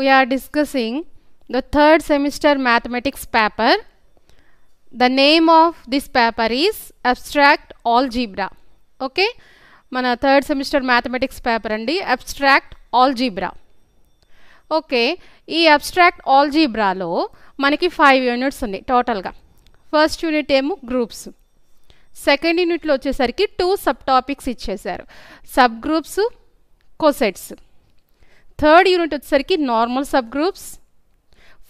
we we discussing the third semester mathematics paper the name of this paper is abstract algebra okay మన third semester mathematics paper అండి abstract algebra okay ఈ abstract ఆల్ జీబ్రాలో మనకి five units ఉన్నాయి టోటల్గా first unit ఏమో groups second యూనిట్లో వచ్చేసరికి టూ సబ్ టాపిక్స్ ఇచ్చేశారు sub groups cosets third unit వచ్చేసరికి normal sub groups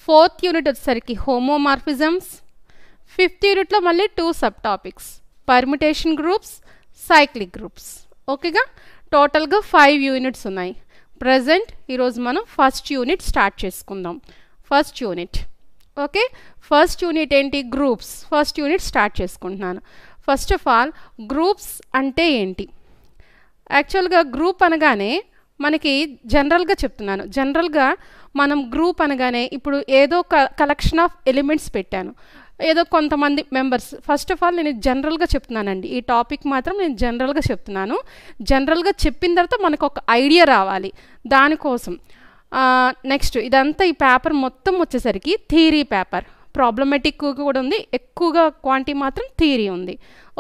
fourth unit వచ్చేసరికి హోమోమార్ఫిజమ్స్ ఫిఫ్త్ యూనిట్లో మళ్ళీ two sub topics permutation groups cyclic groups ఓకేగా టోటల్గా ఫైవ్ యూనిట్స్ ఉన్నాయి ప్రజెంట్ ఈరోజు మనం ఫస్ట్ యూనిట్ స్టార్ట్ చేసుకుందాం first unit okay first unit ఏంటి గ్రూప్స్ ఫస్ట్ యూనిట్ స్టార్ట్ చేసుకుంటున్నాను ఫస్ట్ ఆఫ్ ఆల్ గ్రూప్స్ అంటే ఏంటి యాక్చువల్గా గ్రూప్ అనగానే మనకి జనరల్గా చెప్తున్నాను జనరల్గా మనం గ్రూప్ అనగానే ఇప్పుడు ఏదో కలెక్షన్ ఆఫ్ ఎలిమెంట్స్ పెట్టాను ఏదో కొంతమంది మెంబర్స్ ఫస్ట్ ఆఫ్ ఆల్ నేను జనరల్గా చెప్తున్నానండి ఈ టాపిక్ మాత్రం నేను జనరల్గా చెప్తున్నాను జనరల్గా చెప్పిన తర్వాత మనకు ఒక ఐడియా రావాలి దానికోసం నెక్స్ట్ ఇదంతా ఈ పేపర్ మొత్తం వచ్చేసరికి థీరీ పేపర్ ప్రాబ్లమెటిక్ కూడా ఉంది ఎక్కువగా క్వాంటిటీ మాత్రం థీరీ ఉంది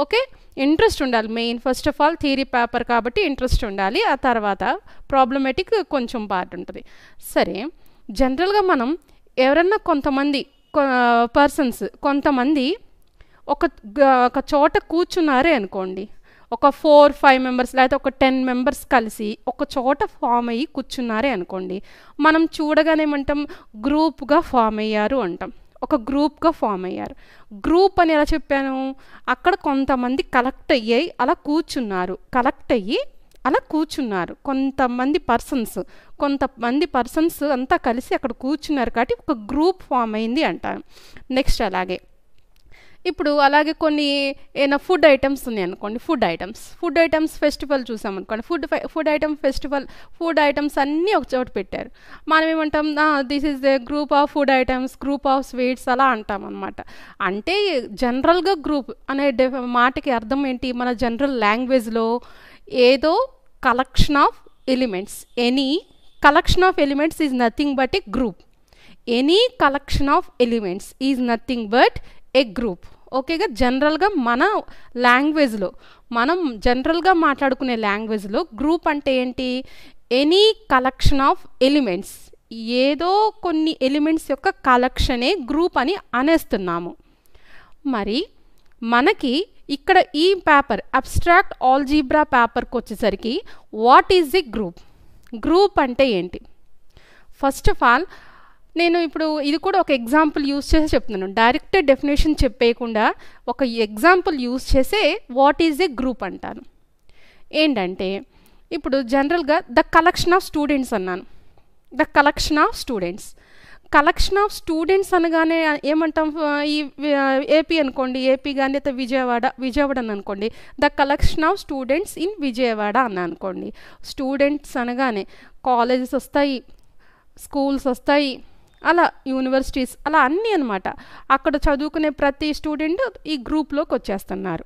ఓకే ఇంట్రెస్ట్ ఉండాలి main first of all theory paper కాబట్టి ఇంట్రెస్ట్ ఉండాలి ఆ తర్వాత ప్రాబ్లమేటిక్ కొంచెం పార్ట్ ఉంటుంది సరే జనరల్గా మనం ఎవరన్నా కొంతమంది పర్సన్స్ కొంతమంది ఒక ఒక చోట కూర్చున్నారే అనుకోండి ఒక ఫోర్ ఫైవ్ మెంబర్స్ లేకపోతే ఒక టెన్ మెంబర్స్ కలిసి ఒక చోట ఫామ్ అయ్యి కూర్చున్నారే అనుకోండి మనం చూడగానేమంటాం గ్రూప్గా ఫామ్ అయ్యారు అంటాం ఒక గ్రూప్గా ఫామ్ అయ్యారు గ్రూప్ అని ఎలా చెప్పాను అక్కడ కొంతమంది కలెక్ట్ అయ్యాయి అలా కూర్చున్నారు కలెక్ట్ అయ్యి అలా కూర్చున్నారు కొంతమంది పర్సన్స్ కొంతమంది పర్సన్స్ అంతా కలిసి అక్కడ కూర్చున్నారు కాబట్టి ఒక గ్రూప్ ఫామ్ అయింది అంటారు నెక్స్ట్ అలాగే ఇప్పుడు అలాగే కొన్ని ఏదైనా ఫుడ్ ఐటమ్స్ ఉన్నాయి అనుకోండి food items food items festival చూసాం అనుకోండి food food item festival food items అన్నీ ఒక చోట పెట్టారు మనం ఏమంటాం this is the group of food items group of sweets అలా అంటాం అనమాట అంటే జనరల్గా గ్రూప్ అనే మాటకి అర్థం ఏంటి మన జనరల్ లాంగ్వేజ్లో ఏదో collection of elements any collection of elements is nothing but a group any collection of elements is nothing but a group ఓకేగా జనరల్గా మన లాంగ్వేజ్లో మనం జనరల్గా మాట్లాడుకునే లాంగ్వేజ్లో గ్రూప్ అంటే ఏంటి ఎనీ కలెక్షన్ ఆఫ్ ఎలిమెంట్స్ ఏదో కొన్ని ఎలిమెంట్స్ యొక్క కలెక్షనే గ్రూప్ అని అనేస్తున్నాము మరి మనకి ఇక్కడ ఈ పేపర్ అబ్స్ట్రాక్ట్ ఆల్జీబ్రా పేపర్కి వచ్చేసరికి what is the group group అంటే ఏంటి ఫస్ట్ ఆఫ్ ఆల్ నేను ఇప్పుడు ఇది కూడా ఒక ఎగ్జాంపుల్ యూస్ చేసి చెప్తున్నాను డైరెక్ట్ డెఫినేషన్ చెప్పేయకుండా ఒక ఎగ్జాంపుల్ యూస్ చేసే వాట్ ఈజ్ ఏ గ్రూప్ అంటాను ఏంటంటే ఇప్పుడు జనరల్గా ద కలెక్షన్ ఆఫ్ స్టూడెంట్స్ అన్నాను the collection of students collection of students అనగానే ఏమంటాం ఈ ఏపీ అనుకోండి ఏపీ కానీ అయితే విజయవాడ విజయవాడ అని అనుకోండి the collection of students in Vijayawada అని అనుకోండి స్టూడెంట్స్ అనగానే కాలేజెస్ వస్తాయి స్కూల్స్ వస్తాయి అలా యూనివర్సిటీస్ అలా అన్నీ అనమాట అక్కడ చదువుకునే ప్రతి స్టూడెంట్ ఈ గ్రూప్లోకి వచ్చేస్తున్నారు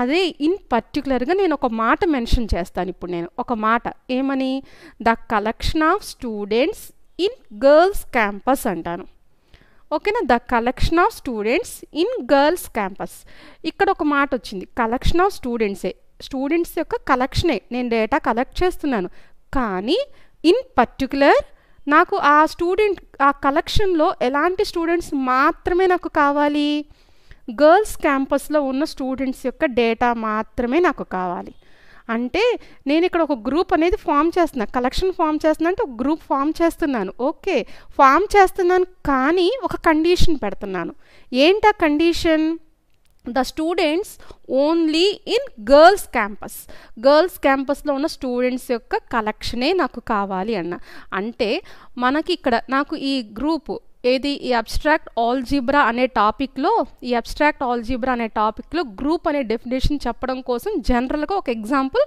అదే ఇన్ పర్టికులర్గా నేను ఒక మాట మెన్షన్ చేస్తాను ఇప్పుడు నేను ఒక మాట ఏమని the collection of students in girls campus అంటాను ఓకేనా the collection of students in girls campus ఇక్కడ ఒక మాట వచ్చింది కలెక్షన్ ఆఫ్ స్టూడెంట్సే స్టూడెంట్స్ యొక్క కలెక్షనే నేను డేటా కలెక్ట్ చేస్తున్నాను కానీ ఇన్ పర్టికులర్ నాకు ఆ స్టూడెంట్ ఆ కలెక్షన్లో ఎలాంటి స్టూడెంట్స్ మాత్రమే నాకు కావాలి గర్ల్స్ క్యాంపస్లో ఉన్న స్టూడెంట్స్ యొక్క డేటా మాత్రమే నాకు కావాలి అంటే నేను ఇక్కడ ఒక గ్రూప్ అనేది ఫామ్ చేస్తున్నా కలెక్షన్ ఫామ్ చేస్తున్నా అంటే ఒక గ్రూప్ ఫామ్ చేస్తున్నాను ఓకే ఫామ్ చేస్తున్నాను కానీ ఒక కండిషన్ పెడుతున్నాను ఏంటి ఆ condition the students only in girls campus గర్ల్స్ క్యాంపస్లో ఉన్న స్టూడెంట్స్ యొక్క కలెక్షనే నాకు కావాలి అన్న అంటే మనకి ఇక్కడ నాకు ఈ గ్రూపు ఏది ఈ అబ్స్ట్రాక్ట్ ఆల్జీబ్రా అనే టాపిక్లో ఈ అబ్స్ట్రాక్ట్ ఆల్జీబ్రా అనే టాపిక్లో గ్రూప్ అనే డెఫినేషన్ చెప్పడం కోసం జనరల్గా ఒక ఎగ్జాంపుల్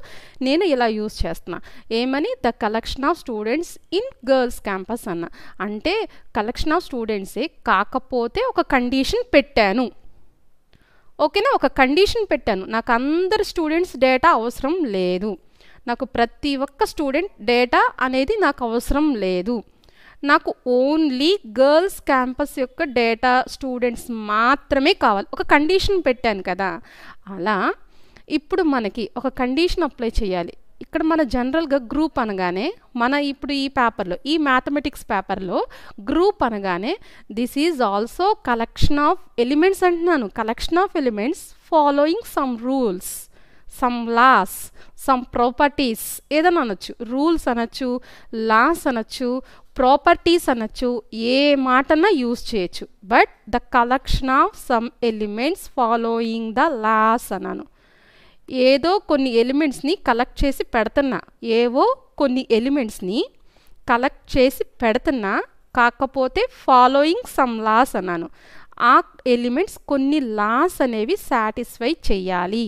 నేను ఇలా యూజ్ చేస్తున్నా ఏమని the collection of students in girls campus అన్న అంటే కలెక్షన్ ఆఫ్ స్టూడెంట్సే కాకపోతే ఒక కండిషన్ పెట్టాను ఓకేనా ఒక కండిషన్ పెట్టాను నాకు అందరు స్టూడెంట్స్ డేటా అవసరం లేదు నాకు ప్రతి ఒక్క స్టూడెంట్ డేటా అనేది నాకు అవసరం లేదు నాకు ఓన్లీ గర్ల్స్ క్యాంపస్ యొక్క డేటా స్టూడెంట్స్ మాత్రమే కావాలి ఒక కండిషన్ పెట్టాను కదా అలా ఇప్పుడు మనకి ఒక కండిషన్ అప్లై చేయాలి ఇక్కడ మన జనరల్గా గ్రూప్ అనగానే మన ఇప్పుడు ఈ పేపర్లో ఈ మ్యాథమెటిక్స్ పేపర్లో గ్రూప్ అనగానే this is also collection of elements అంటున్నాను collection of elements following some rules some laws some properties ఏదన్నా అనొచ్చు రూల్స్ అనొచ్చు లాస్ అనొచ్చు ప్రాపర్టీస్ అనొచ్చు ఏ మాటన్నా యూజ్ చేయొచ్చు but the collection of some elements following the laws అన్నాను ఏదో కొన్ని ఎలిమెంట్స్ని కలెక్ట్ చేసి పెడుతున్నా ఏవో కొన్ని ఎలిమెంట్స్ని కలెక్ట్ చేసి పెడుతున్నా కాకపోతే ఫాలోయింగ్ సమ్ లాస్ అన్నాను ఆ ఎలిమెంట్స్ కొన్ని లాస్ అనేవి సాటిస్ఫై చేయాలి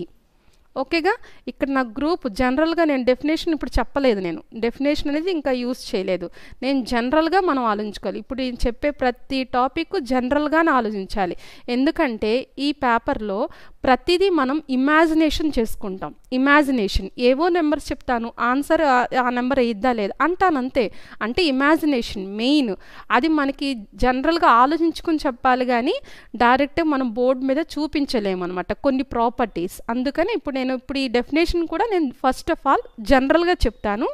ఓకేగా ఇక్కడ నా గ్రూప్ జనరల్గా నేను డెఫినేషన్ ఇప్పుడు చెప్పలేదు నేను డెఫినేషన్ అనేది ఇంకా యూస్ చేయలేదు నేను జనరల్గా మనం ఆలోచించుకోవాలి ఇప్పుడు నేను చెప్పే ప్రతి టాపిక్ జనరల్గానే ఆలోచించాలి ఎందుకంటే ఈ పేపర్లో ప్రతిదీ మనం ఇమాజినేషన్ చేసుకుంటాం ఇమాజినేషన్ ఏవో నెంబర్స్ చెప్తాను ఆన్సర్ ఆ నెంబర్ ఇద్దా లేదు అంటానంతే అంటే ఇమాజినేషన్ మెయిన్ అది మనకి జనరల్గా ఆలోచించుకుని చెప్పాలి కానీ డైరెక్ట్ మనం బోర్డు మీద చూపించలేము అనమాట కొన్ని ప్రాపర్టీస్ అందుకని ఇప్పుడు నేను ఇప్పుడు ఈ డెఫినేషన్ కూడా నేను ఫస్ట్ ఆఫ్ ఆల్ జనరల్గా చెప్తాను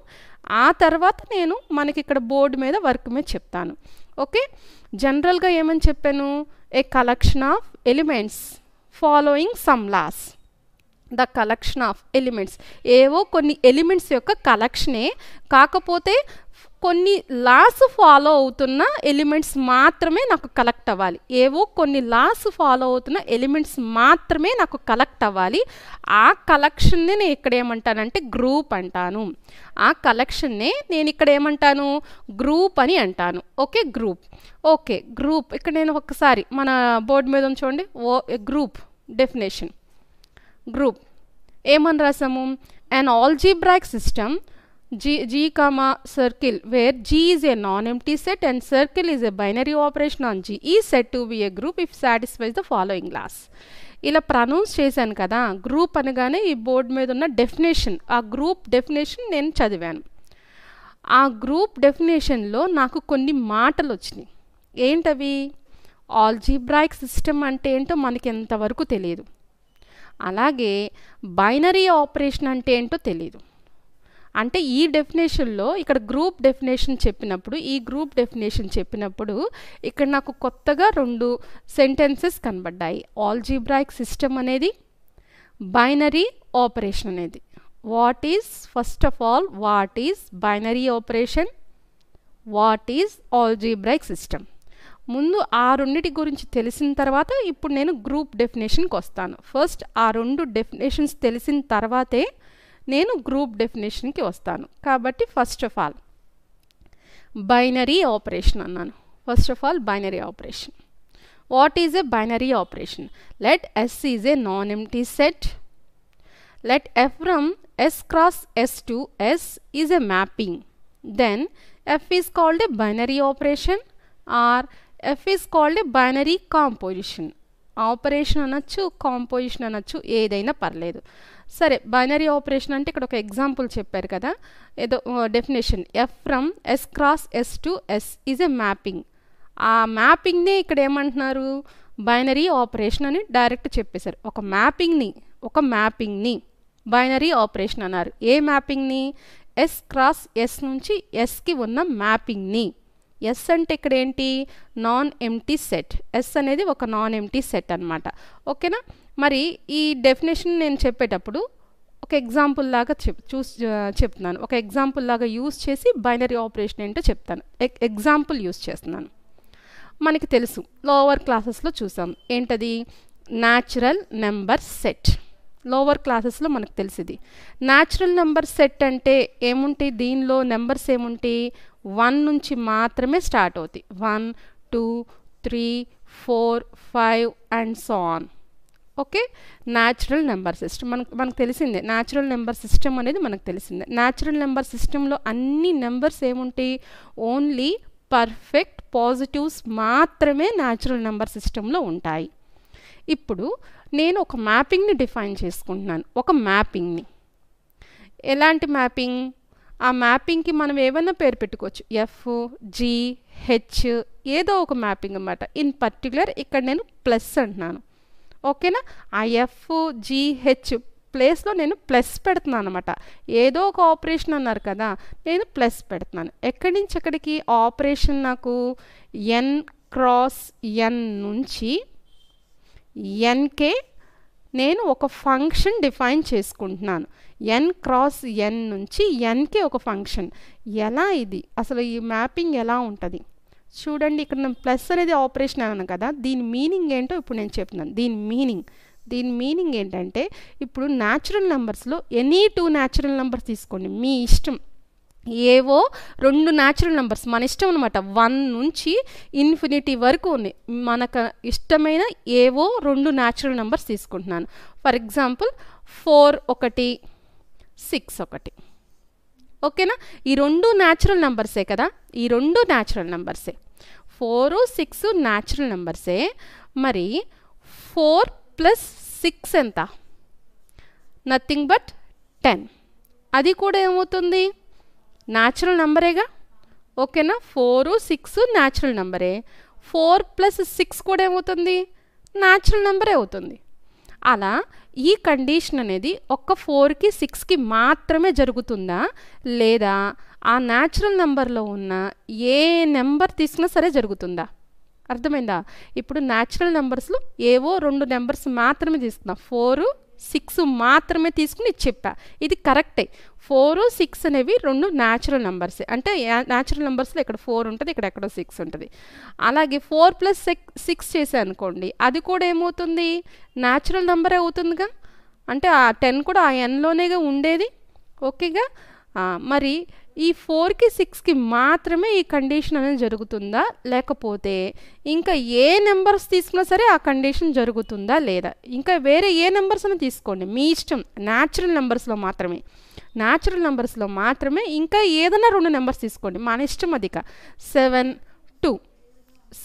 ఆ తర్వాత నేను మనకి ఇక్కడ బోర్డు మీద వర్క్ మీద చెప్తాను ఓకే జనరల్గా ఏమని చెప్పాను a collection of elements following some laws the collection of elements ఏవో కొన్ని ఎలిమెంట్స్ యొక్క కలెక్షనే కాకపోతే కొన్ని లాస్ ఫాలో అవుతున్న ఎలిమెంట్స్ మాత్రమే నాకు కలెక్ట్ అవ్వాలి ఏవో కొన్ని లాస్ ఫాలో అవుతున్న ఎలిమెంట్స్ మాత్రమే నాకు కలెక్ట్ అవ్వాలి ఆ కలెక్షన్ని నేను ఇక్కడ ఏమంటానంటే గ్రూప్ అంటాను ఆ కలెక్షన్నే నేను ఇక్కడ ఏమంటాను గ్రూప్ అని అంటాను ఓకే గ్రూప్ ఓకే గ్రూప్ ఇక్కడ నేను ఒకసారి మన బోర్డు మీద చూడండి ఓ గ్రూప్ డెఫినేషన్ గ్రూప్ ఏమని రాసాము an algebraic system G G comma circle where G is a non-empty set and circle is a binary operation on G is said to be group if if the following following ఇలా pronounce చేశాను కదా group అనగానే ఈ board మీద ఉన్న definition ఆ group definition నేను చదివాను ఆ గ్రూప్ డెఫినేషన్లో నాకు కొన్ని మాటలు వచ్చినాయి ఏంటవి బ్రాయిక్ సిస్టమ్ అంటే ఏంటో మనకి ఎంతవరకు తెలియదు అలాగే బైనరీ ఆపరేషన్ అంటే ఏంటో తెలియదు అంటే ఈ డెఫినేషన్లో ఇక్కడ గ్రూప్ డెఫినేషన్ చెప్పినప్పుడు ఈ గ్రూప్ డెఫినేషన్ చెప్పినప్పుడు ఇక్కడ నాకు కొత్తగా రెండు సెంటెన్సెస్ కనబడ్డాయి ఆల్జీబ్రాయిక్ సిస్టమ్ అనేది బైనరీ ఆపరేషన్ అనేది what is first of all what is binary operation what is algebraic system ముందు ఆ రెండింటి గురించి తెలిసిన తర్వాత ఇప్పుడు నేను గ్రూప్ డెఫినేషన్కి వస్తాను ఫస్ట్ ఆ రెండు డెఫినేషన్స్ తెలిసిన తర్వాతే నేను గ్రూప్ డెఫినేషన్కి వస్తాను కాబట్టి first of all binary operation అన్నాను first of all binary operation what is a binary operation let S is a non empty set let F from S cross S to S is a mapping then F is called a binary operation or F is called a binary composition operation అనొచ్చు composition అనొచ్చు ఏదైనా పర్లేదు సరే binary operation అంటే ఇక్కడ ఒక example చెప్పారు కదా ఏదో definition F from S cross S to S is a mapping ఆ మ్యాపింగ్ని ఇక్కడ ఏమంటున్నారు బైనరీ ఆపరేషన్ అని డైరెక్ట్ చెప్పేశారు ఒక మ్యాపింగ్ని ఒక మ్యాపింగ్ని బైనరీ ఆపరేషన్ అన్నారు ఏ మ్యాపింగ్ని ఎస్ క్రాస్ ఎస్ నుంచి ఎస్కి ఉన్న మ్యాపింగ్ని ఎస్ అంటే ఇక్కడ ఏంటి నాన్ ఎంటీ సెట్ ఎస్ అనేది ఒక నాన్ ఎంటీ సెట్ అనమాట ఓకేనా మరి ఈ డెఫినేషన్ నేను చెప్పేటప్పుడు ఒక ఎగ్జాంపుల్ లాగా చెప్ చూస్ చెప్తున్నాను ఒక ఎగ్జాంపుల్ లాగా యూజ్ చేసి బైనరీ ఆపరేషన్ ఏంటో చెప్తాను ఎగ్జాంపుల్ యూజ్ చేస్తున్నాను మనకి తెలుసు లోవర్ క్లాసెస్లో చూసాం ఏంటది న్యాచురల్ నెంబర్ సెట్ లోవర్ క్లాసెస్లో మనకు తెలిసింది న్యాచురల్ నెంబర్ సెట్ అంటే ఏముంటాయి దీనిలో నెంబర్స్ ఏముంటాయి వన్ నుంచి మాత్రమే స్టార్ట్ అవుతాయి one two three four five and so on okay natural number system మనకు మనకు తెలిసిందే న్యాచురల్ నెంబర్ సిస్టమ్ అనేది మనకు తెలిసిందే న్యాచురల్ నెంబర్ సిస్టంలో అన్ని నెంబర్స్ ఏముంటాయి ఓన్లీ పర్ఫెక్ట్ పాజిటివ్స్ మాత్రమే న్యాచురల్ నెంబర్ సిస్టంలో ఉంటాయి ఇప్పుడు నేను ఒక మ్యాపింగ్ని డిఫైన్ చేసుకుంటున్నాను ఒక మ్యాపింగ్ని ఎలాంటి మ్యాపింగ్ ఆ మ్యాపింగ్కి మనం ఏమైనా పేరు పెట్టుకోవచ్చు ఎఫ్ జీ హెచ్ ఏదో ఒక మ్యాపింగ్ అన్నమాట ఇన్ పర్టికులర్ ఇక్కడ నేను ప్లస్ అంటున్నాను ఓకేనా ఆ ఎఫ్ జిహెచ్ ప్లేస్లో నేను ప్లస్ పెడుతున్నాను అనమాట ఏదో ఒక ఆపరేషన్ అన్నారు కదా నేను ప్లస్ పెడుతున్నాను ఎక్కడి నుంచి ఎక్కడికి ఆపరేషన్ నాకు ఎన్ క్రాస్ ఎన్ నుంచి ఎన్కే నేను ఒక ఫంక్షన్ డిఫైన్ చేసుకుంటున్నాను ఎన్ క్రాస్ ఎన్ నుంచి ఎన్కే ఒక ఫంక్షన్ ఎలా ఇది అసలు ఈ మ్యాపింగ్ ఎలా ఉంటుంది చూడండి ఇక్కడ ప్లస్ అనేది ఆపరేషన్ అన్నాను కదా దీని మీనింగ్ ఏంటో ఇప్పుడు నేను చెప్తున్నాను దీని మీనింగ్ దీని మీనింగ్ ఏంటంటే ఇప్పుడు న్యాచురల్ నెంబర్స్లో ఎనీ టూ న్యాచురల్ నెంబర్స్ తీసుకోండి మీ ఇష్టం ఏవో రెండు న్యాచురల్ నెంబర్స్ మన ఇష్టం అనమాట వన్ నుంచి ఇన్ఫినిటీ వరకు ఉంది మనకు ఇష్టమైన ఏవో రెండు న్యాచురల్ నెంబర్స్ తీసుకుంటున్నాను ఫర్ ఎగ్జాంపుల్ ఫోర్ ఒకటి సిక్స్ ఒకటి ఓకేనా ఈ రెండు న్యాచురల్ నంబర్సే కదా ఈ రెండు న్యాచురల్ నంబర్సే ఫోర్ సిక్స్ న్యాచురల్ నంబర్సే మరి ఫోర్ ప్లస్ సిక్స్ ఎంత నథింగ్ బట్ టెన్ అది కూడా ఏమవుతుంది న్యాచురల్ నంబరేగా ఓకేనా ఫోర్ సిక్స్ న్యాచురల్ నంబరే ఫోర్ ప్లస్ సిక్స్ కూడా ఏమవుతుంది న్యాచురల్ నంబరే అవుతుంది అలా ఈ కండిషన్ అనేది ఒక్క ఫోర్కి సిక్స్కి మాత్రమే జరుగుతుందా లేదా ఆ న్యాచురల్ నెంబర్లో ఉన్న ఏ నెంబర్ తీసుకున్నా సరే జరుగుతుందా అర్థమైందా ఇప్పుడు న్యాచురల్ నెంబర్స్లో ఏవో రెండు నెంబర్స్ మాత్రమే తీసుకుందాం ఫోరు సిక్స్ మాత్రమే తీసుకుని చెప్పా ఇది కరెక్టే ఫోరు సిక్స్ అనేవి రెండు న్యాచురల్ నెంబర్స్ అంటే న్యాచురల్ నెంబర్స్లో ఇక్కడ ఫోర్ ఉంటుంది ఇక్కడ ఎక్కడో సిక్స్ ఉంటుంది అలాగే ఫోర్ ప్లస్ సిక్స్ చేసే అనుకోండి అది కూడా ఏమవుతుంది న్యాచురల్ నెంబరే అవుతుందిగా అంటే ఆ టెన్ కూడా ఆ ఎన్లోనేగా ఉండేది ఓకేగా మరి ఈ ఫోర్కి సిక్స్కి మాత్రమే ఈ కండిషన్ అనేది జరుగుతుందా లేకపోతే ఇంకా ఏ నెంబర్స్ తీసుకున్నా సరే ఆ కండిషన్ జరుగుతుందా లేదా ఇంకా వేరే ఏ నెంబర్స్ అని తీసుకోండి మీ ఇష్టం న్యాచురల్ నెంబర్స్లో మాత్రమే న్యాచురల్ నెంబర్స్లో మాత్రమే ఇంకా ఏదైనా రెండు నెంబర్స్ తీసుకోండి మన ఇష్టం అదిక సెవెన్ టూ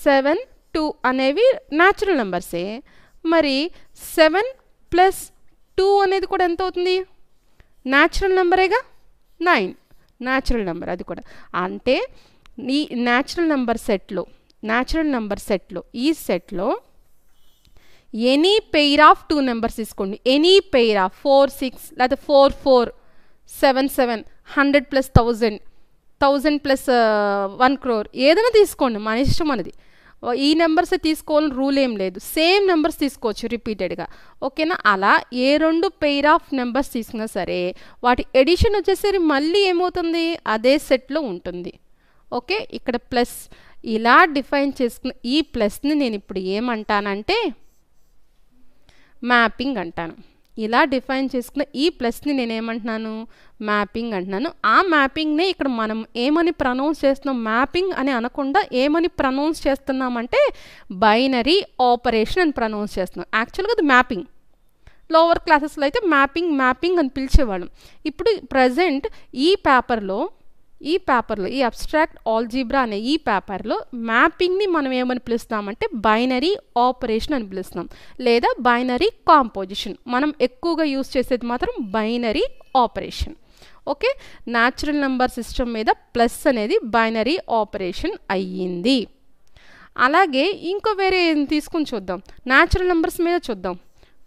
సెవెన్ టూ అనేవి న్యాచురల్ నెంబర్సే మరి సెవెన్ ప్లస్ టూ అనేది కూడా ఎంత అవుతుంది న్యాచురల్ నెంబరేగా నైన్ న్యాచురల్ నెంబర్ అది కూడా అంటే ఈ న్యాచురల్ నెంబర్ సెట్లో న్యాచురల్ నెంబర్ సెట్లో ఈ సెట్లో any pair of two numbers తీసుకోండి any pair of four six లేదా four four seven seven hundred plus thousand thousand plus one crore ఏదైనా తీసుకోండి మన ఇష్టం మనది ఈ నెంబర్స్ తీసుకోవాలని రూల్ ఏం లేదు సేమ్ నెంబర్స్ తీసుకోవచ్చు రిపీటెడ్గా ఓకేనా అలా ఏ రెండు పెయిర్ ఆఫ్ నెంబర్స్ తీసుకున్నా సరే వాటి ఎడిషన్ వచ్చేసరి మళ్ళీ ఏమవుతుంది అదే సెట్లో ఉంటుంది ఓకే ఇక్కడ ప్లస్ ఇలా డిఫైన్ చేసుకున్న ఈ ప్లస్ని నేను ఇప్పుడు ఏమంటానంటే మ్యాపింగ్ అంటాను ఇలా డిఫైన్ చేసుకున్న ఈ ప్లస్ని నేనేమంటున్నాను మ్యాపింగ్ అంటున్నాను ఆ మ్యాపింగ్నే ఇక్కడ మనం ఏమని ప్రనౌన్స్ చేస్తున్నాం మ్యాపింగ్ అని అనకుండా ఏమని ప్రనౌన్స్ చేస్తున్నామంటే బైనరీ ఆపరేషన్ అని ప్రనౌన్స్ చేస్తున్నాం యాక్చువల్గా అది మ్యాపింగ్ లోవర్ క్లాసెస్లో అయితే మ్యాపింగ్ మ్యాపింగ్ అని పిలిచేవాళ్ళం ఇప్పుడు ప్రజెంట్ ఈ పేపర్లో ఈ పేపర్లో ఈ అబ్స్ట్రాక్ట్ ఆల్జీబ్రా అనే ఈ పేపర్లో మ్యాపింగ్ని మనం ఏమని పిలుస్తామంటే బైనరీ ఆపరేషన్ అని పిలుస్తాం లేదా బైనరీ కాంపోజిషన్ మనం ఎక్కువగా యూజ్ చేసేది మాత్రం binary operation okay natural number system మీద ప్లస్ అనేది బైనరీ ఆపరేషన్ అయ్యింది అలాగే ఇంకో వేరే తీసుకుని చూద్దాం న్యాచురల్ నెంబర్స్ మీద చూద్దాం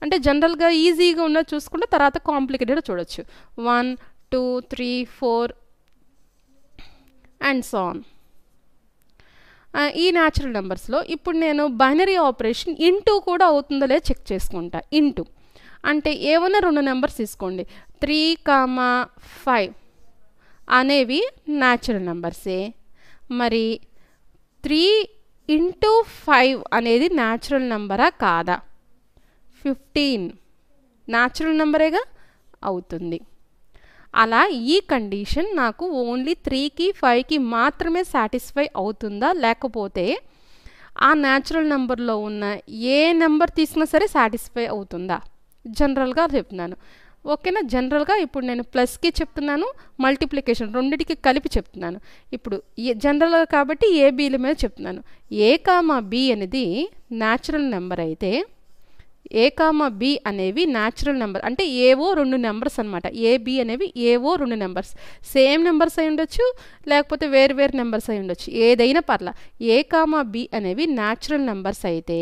అంటే జనరల్గా ఈజీగా ఉన్న చూసుకుంటే తర్వాత కాంప్లికేటెడ్ చూడొచ్చు one two three four and so on ఈ న్యాచురల్ నెంబర్స్లో ఇప్పుడు నేను బైనరీ ఆపరేషన్ ఇంటూ కూడా అవుతుందో లేదో చెక్ చేసుకుంటా ఇంటూ అంటే ఏమైనా రెండు నెంబర్స్ తీసుకోండి త్రీ కామా ఫైవ్ అనేవి న్యాచురల్ నెంబర్సే మరి త్రీ ఇంటూ ఫైవ్ అనేది న్యాచురల్ నెంబరా కాదా ఫిఫ్టీన్ న్యాచురల్ నెంబరేగా అవుతుంది అలా ఈ కండిషన్ నాకు ఓన్లీ త్రీకి ఫైవ్కి మాత్రమే సాటిస్ఫై అవుతుందా లేకపోతే ఆ న్యాచురల్ నెంబర్లో ఉన్న ఏ నెంబర్ తీసినా సరే సాటిస్ఫై అవుతుందా జనరల్గా చెప్తున్నాను ఓకేనా జనరల్గా ఇప్పుడు నేను ప్లస్కి చెప్తున్నాను మల్టిప్లికేషన్ రెండింటికి కలిపి చెప్తున్నాను ఇప్పుడు జనరల్గా కాబట్టి ఏబీల మీద చెప్తున్నాను ఏ కామా బి అనేది న్యాచురల్ నెంబర్ అయితే ఏ కామ బి అనేవి న్యాచురల్ నెంబర్ అంటే ఏవో రెండు నెంబర్స్ అనమాట ఏబి అనేవి ఏవో రెండు నెంబర్స్ సేమ్ నెంబర్స్ అయి ఉండొచ్చు లేకపోతే వేరు వేరు నెంబర్స్ అయి ఉండొచ్చు ఏదైనా పర్ల ఏ కామ బి అనేవి న్యాచురల్ నెంబర్స్ అయితే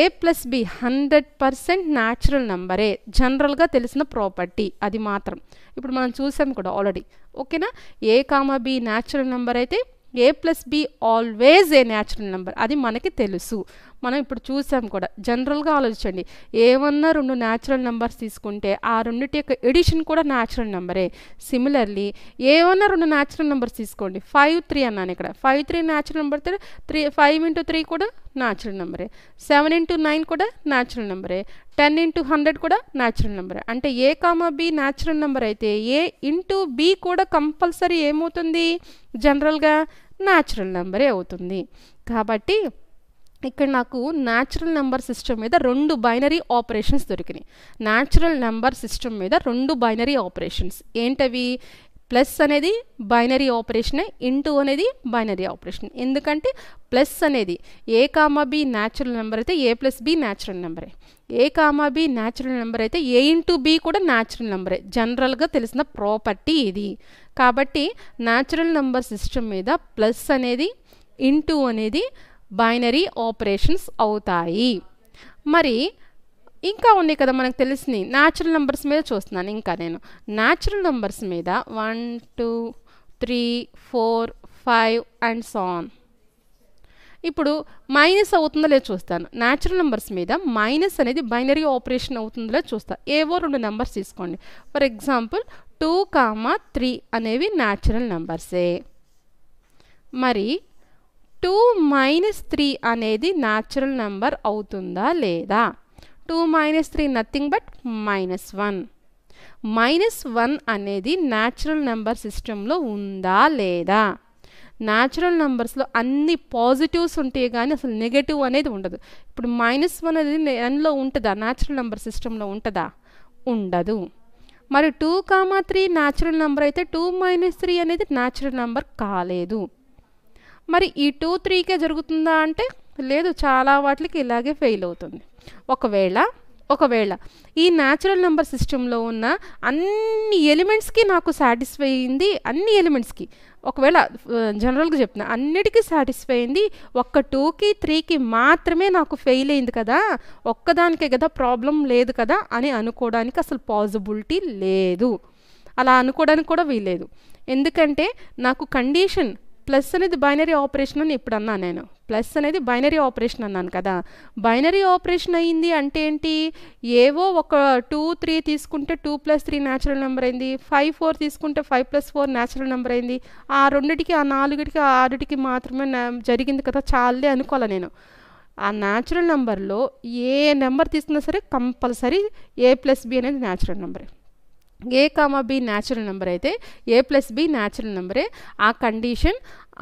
A plus B hundred percent natural నెంబరే జనరల్గా తెలిసిన ప్రాపర్టీ అది మాత్రం ఇప్పుడు మనం చూసాం కూడా ఆల్రెడీ ఓకేనా A comma B natural number అయితే A plus B always a natural number అది మనకి తెలుసు మనం ఇప్పుడు చూసాం కూడా జనరల్గా ఆలోచించండి ఏమన్నా రెండు న్యాచురల్ నెంబర్స్ తీసుకుంటే ఆ రెండింటి యొక్క ఎడిషన్ కూడా న్యాచురల్ నెంబరే సిమిలర్లీ ఏమన్నా రెండు న్యాచురల్ నెంబర్స్ తీసుకోండి ఫైవ్ త్రీ అన్నాను ఇక్కడ five three natural number three five into three కూడా న్యాచురల్ నెంబరే సెవెన్ ఇంటూ నైన్ కూడా న్యాచురల్ నెంబరే టెన్ ఇంటూ హండ్రెడ్ కూడా న్యాచురల్ నెంబర్ అంటే A comma B natural number అయితే ఏ ఇంటూ బి కూడా కంపల్సరీ ఏమవుతుంది జనరల్గా న్యాచురల్ నెంబరే అవుతుంది కాబట్టి ఇక్కడ నాకు న్యాచురల్ నెంబర్ సిస్టమ్ మీద రెండు బైనరీ ఆపరేషన్స్ దొరికినాయి న్యాచురల్ నెంబర్ సిస్టమ్ మీద రెండు బైనరీ ఆపరేషన్స్ ఏంటవి ప్లస్ అనేది బైనరీ ఆపరేషనే ఇంటూ అనేది బైనరీ ఆపరేషన్ ఎందుకంటే ప్లస్ అనేది A comma B natural number అయితే ఏ ప్లస్ బి న్యాచురల్ నెంబరే A comma B natural number అయితే ఏ ఇంటూ బి కూడా న్యాచురల్ నెంబరే జనరల్గా తెలిసిన ప్రాపర్టీ ఇది కాబట్టి న్యాచురల్ నెంబర్ సిస్టమ్ మీద ప్లస్ అనేది ఇంటూ అనేది బైనరీ ఆపరేషన్స్ అవుతాయి మరి ఇంకా ఉన్నాయి కదా మనకు తెలిసింది న్యాచురల్ నెంబర్స్ మీద చూస్తున్నాను ఇంకా నేను న్యాచురల్ నెంబర్స్ మీద one two three four five and so on ఇప్పుడు మైనస్ అవుతుందో లేదో చూస్తాను న్యాచురల్ నెంబర్స్ మీద మైనస్ అనేది బైనరీ ఆపరేషన్ అవుతుందో చూస్తాను ఏవో రెండు నెంబర్స్ తీసుకోండి for example two comma three అనేవి న్యాచురల్ నెంబర్సే మరి టూ మైనస్ త్రీ అనేది న్యాచురల్ నెంబర్ అవుతుందా లేదా two minus three nothing but minus one minus one అనేది న్యాచురల్ నెంబర్ సిస్టంలో ఉందా లేదా న్యాచురల్ నెంబర్స్లో అన్ని పాజిటివ్స్ ఉంటాయి కానీ అసలు నెగటివ్ అనేది ఉండదు ఇప్పుడు మైనస్ వన్ అనేది ఎన్లో ఉంటుందా న్యాచురల్ నెంబర్ సిస్టంలో ఉంటుందా ఉండదు మరి two comma three natural number అయితే టూ మైనస్ త్రీ అనేది న్యాచురల్ నెంబర్ కాలేదు మరి ఈ టూ త్రీకే జరుగుతుందా అంటే లేదు చాలా వాటికి ఇలాగే ఫెయిల్ అవుతుంది ఒకవేళ ఒకవేళ ఈ న్యాచురల్ నెంబర్ సిస్టంలో ఉన్న అన్ని ఎలిమెంట్స్కి నాకు సాటిస్ఫై అయింది అన్ని ఎలిమెంట్స్కి ఒకవేళ జనరల్గా చెప్తున్నా అన్నిటికీ సాటిస్ఫై అయింది ఒక్క టూకి త్రీకి మాత్రమే నాకు ఫెయిల్ అయింది కదా ఒక్కదానికే కదా ప్రాబ్లం లేదు కదా అని అనుకోవడానికి అసలు పాజిబిలిటీ లేదు అలా అనుకోవడానికి కూడా వీలేదు ఎందుకంటే నాకు కండిషన్ ప్లస్ అనేది బైనరీ ఆపరేషన్ అని ఇప్పుడు అన్నా నేను ప్లస్ అనేది బైనరీ ఆపరేషన్ అన్నాను కదా బైనరీ ఆపరేషన్ అయ్యింది అంటే ఏంటి ఏవో ఒక టూ త్రీ తీసుకుంటే two plus three natural number అయింది ఫైవ్ ఫోర్ తీసుకుంటే five plus four natural number అయింది ఆ రెండిటికి ఆ నాలుగుటికి ఆరుటికి మాత్రమే జరిగింది కదా చాలే అనుకోవాలి నేను ఆ న్యాచురల్ నెంబర్లో ఏ నెంబర్ తీసుకున్నా సరే కంపల్సరీ ఏ ప్లస్ బి అనేది న్యాచురల్ నెంబరే A comma B natural number అయితే ఏ ప్లస్ బి న్యాచురల్ నెంబరే ఆ కండిషన్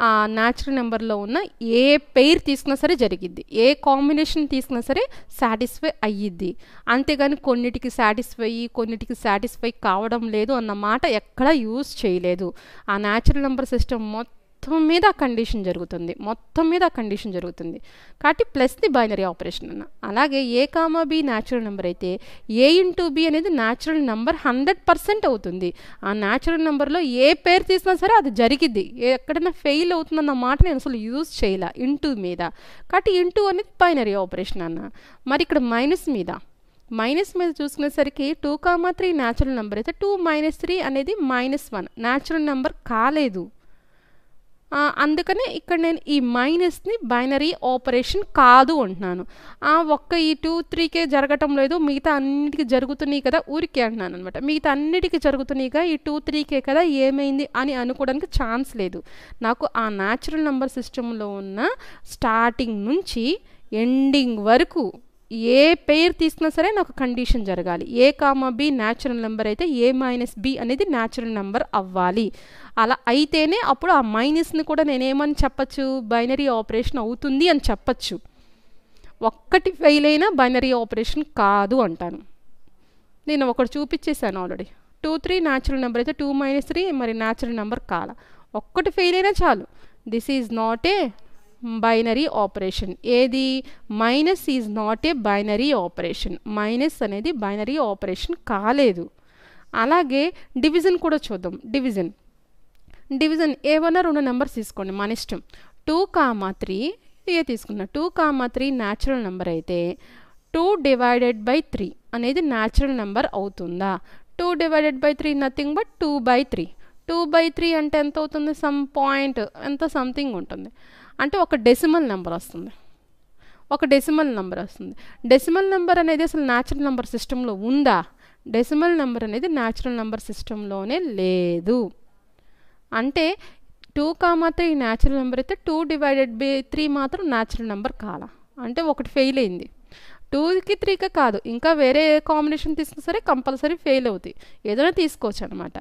ఆ న్యాచురల్ నెంబర్లో ఉన్న ఏ పెయిర్ తీసుకున్నా సరే జరిగిద్ది ఏ కాంబినేషన్ తీసుకున్నా సరే సాటిస్ఫై అయ్యిద్ది అంతేగాని కొన్నిటికి సాటిస్ఫై అయ్యి కొన్నిటికి సాటిస్ఫై కావడం లేదు అన్న మాట ఎక్కడా యూజ్ చేయలేదు ఆ న్యాచురల్ నెంబర్ సిస్టమ్ మొత్తం మొత్తం మీద కండిషన్ జరుగుతుంది మొత్తం మీద కండిషన్ జరుగుతుంది కాబట్టి ప్లస్ ది బైనరీ ఆపరేషన్ అన్న అలాగే A comma B natural number అయితే ఏ ఇంటూ బి అనేది న్యాచురల్ నెంబర్ హండ్రెడ్ పర్సెంట్ అవుతుంది ఆ న్యాచురల్ నెంబర్లో ఏ పేరు తీసినా సరే అది జరిగిద్ది ఎక్కడైనా ఫెయిల్ అవుతుందన్న మాట నేను అసలు యూజ్ చేయలే ఇంటూ మీద కాబట్టి ఇంటూ అనేది బైనరీ ఆపరేషన్ అన్న మరి ఇక్కడ మైనస్ మీద మైనస్ మీద చూసుకునేసరికి two comma three natural number అయితే టూ మైనస్ త్రీ అనేది మైనస్ వన్ న్యాచురల్ నెంబర్ కాలేదు అందుకనే ఇక్కడ నేను ఈ మైనస్ని బైనరీ ఆపరేషన్ కాదు అంటున్నాను ఆ ఒక్క ఈ టూ త్రీకే జరగటం లేదు మిగతా అన్నిటికీ జరుగుతున్నాయి కదా ఊరికే అంటున్నాను అనమాట మిగతా అన్నిటికీ జరుగుతున్నాయిగా ఈ టూ త్రీకే కదా ఏమైంది అని అనుకోవడానికి ఛాన్స్ లేదు నాకు ఆ న్యాచురల్ నెంబర్ సిస్టంలో ఉన్న స్టార్టింగ్ నుంచి ఎండింగ్ వరకు ఏ పేరు తీసుకున్నా సరే నాకు కండిషన్ జరగాలి A comma B natural number అయితే ఏ మైనస్ బి అనేది న్యాచురల్ నెంబర్ అవ్వాలి అలా అయితేనే అప్పుడు ఆ మైనస్ని కూడా నేనేమని చెప్పచ్చు బైనరీ ఆపరేషన్ అవుతుంది అని చెప్పచ్చు ఒక్కటి ఫెయిల్ అయినా బైనరీ ఆపరేషన్ కాదు అంటాను నేను ఒకటి చూపించేశాను already two three natural number అయితే టూ మైనస్ త్రీ మరి న్యాచురల్ నెంబర్ కాల ఒక్కటి ఫెయిల్ అయినా చాలు this is not a binary operation ఏది minus is not a binary operation minus అనేది బైనరీ ఆపరేషన్ కాలేదు అలాగే డివిజన్ కూడా చూద్దాం డివిజన్ డివిజన్ ఏవైనా రెండు నెంబర్స్ తీసుకోండి మన ఇష్టం టూ కామా త్రీ ఏ తీసుకున్నా two comma three natural number అయితే టూ డివైడెడ్ బై త్రీ అనేది న్యాచురల్ నెంబర్ అవుతుందా two divided by three nothing but two by three two by three అంటే ఎంత అవుతుంది సమ్ పాయింట్ ఎంత సంథింగ్ ఉంటుంది అంటే ఒక డెసిమల్ నెంబర్ వస్తుంది ఒక డెసిమల్ నెంబర్ వస్తుంది డెసిమల్ నెంబర్ అనేది అసలు న్యాచురల్ నెంబర్ సిస్టంలో ఉందా డెసిమల్ నెంబర్ అనేది న్యాచురల్ నెంబర్ సిస్టంలోనే లేదు అంటే two comma three natural number అయితే టూ డివైడెడ్ బై త్రీ మాత్రం న్యాచురల్ నెంబర్ కాలా అంటే ఒకటి ఫెయిల్ అయింది టూకి త్రీకి కాదు ఇంకా వేరే ఏ కాంబినేషన్ తీసుకున్నా సరే కంపల్సరీ ఫెయిల్ అవుతాయి ఏదైనా తీసుకోవచ్చు అనమాట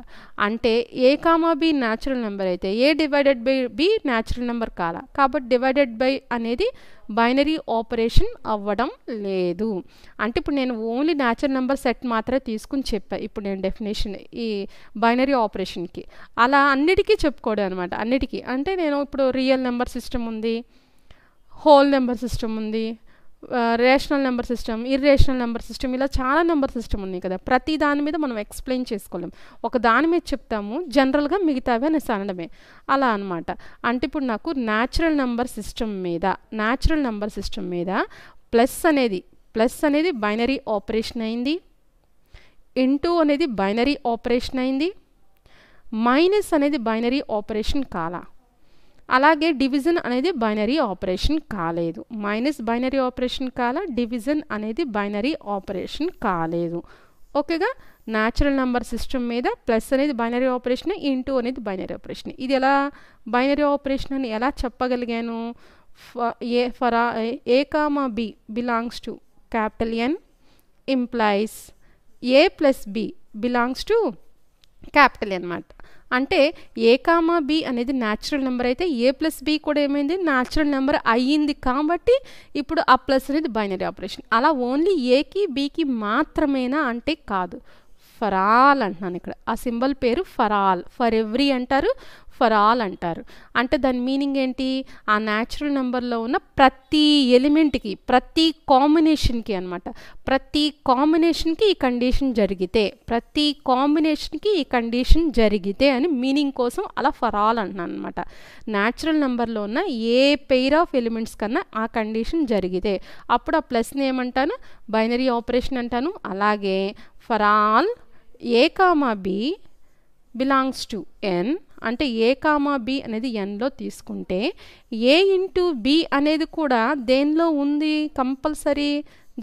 అంటే A comma B natural number అయితే A divided by B natural number కాలా కాబట్టి డివైడెడ్ బై అనేది బైనరీ ఆపరేషన్ అవ్వడం లేదు అంటే ఇప్పుడు నేను ఓన్లీ న్యాచురల్ నెంబర్ సెట్ మాత్రమే తీసుకుని చెప్పాను ఇప్పుడు నేను డెఫినేషన్ ఈ బైనరీ ఆపరేషన్కి అలా అన్నిటికీ చెప్పుకోవడం అనమాట అన్నిటికీ అంటే నేను ఇప్పుడు రియల్ నెంబర్ సిస్టమ్ ఉంది హోల్ నెంబర్ సిస్టమ్ ఉంది rational number system irrational number system ఇలా చాలా నెంబర్ సిస్టమ్ ఉన్నాయి కదా ప్రతి దాని మీద మనం ఎక్స్ప్లెయిన్ చేసుకోలేం ఒక దాని మీద చెప్తాము జనరల్గా మిగతావి అనేసి అనడమే అలా అనమాట అంటే ఇప్పుడు నాకు న్యాచురల్ నెంబర్ సిస్టమ్ మీద న్యాచురల్ నెంబర్ సిస్టమ్ మీద ప్లస్ అనేది ప్లస్ అనేది బైనరీ ఆపరేషన్ అయింది ఇంటూ అనేది బైనరీ ఆపరేషన్ అయింది మైనస్ అనేది బైనరీ ఆపరేషన్ కాలా అలాగే డివిజన్ అనేది బైనరీ ఆపరేషన్ కాలేదు మైనస్ బైనరీ ఆపరేషన్ కాల డివిజన్ అనేది బైనరీ ఆపరేషన్ కాలేదు ఓకేగా న్యాచురల్ నెంబర్ సిస్టమ్ మీద ప్లస్ అనేది బైనరీ ఆపరేషన్ ఇంటూ అనేది బైనరీ ఆపరేషన్ ఇది ఎలా బైనరీ ఆపరేషన్ అని ఎలా చెప్పగలిగాను A for A comma B belongs to capital N implies A plus B belongs to capital అనమాట అంటే ఏ కామా బి అనేది న్యాచురల్ నెంబర్ అయితే ఏ ప్లస్ బి కూడా ఏమైంది న్యాచురల్ నెంబర్ అయ్యింది కాబట్టి ఇప్పుడు ఆ ప్లస్ అనేది బైనరీ ఆపరేషన్ అలా ఓన్లీ ఏకి బికి మాత్రమేనా అంటే కాదు ఫరాల్ అంటున్నాను ఇక్కడ ఆ సింబల్ పేరు ఫరాల్ ఫర్ ఎవ్రీ అంటారు ఫర్ ఆల్ అంటారు అంటే దాని మీనింగ్ ఏంటి ఆ న్యాచురల్ నెంబర్లో ఉన్న ప్రతి ఎలిమెంట్కి ప్రతి కాంబినేషన్కి అనమాట ప్రతి కాంబినేషన్కి ఈ కండిషన్ జరిగితే ప్రతి కాంబినేషన్కి ఈ కండిషన్ జరిగితే అని మీనింగ్ కోసం అలా ఫర్ ఆల్ అంటున్నాను అనమాట న్యాచురల్ నెంబర్లో ఉన్న ఏ పెయిర్ ఆఫ్ ఎలిమెంట్స్ కన్నా ఆ కండిషన్ జరిగితే అప్పుడు ఆ ప్లస్ని ఏమంటాను బైనరీ ఆపరేషన్ అంటాను అలాగే for all A comma B belongs to N అంటే ఏ కామా బి అనేది ఎన్లో తీసుకుంటే ఏ ఇంటూ బి అనేది కూడా దేనిలో ఉంది కంపల్సరీ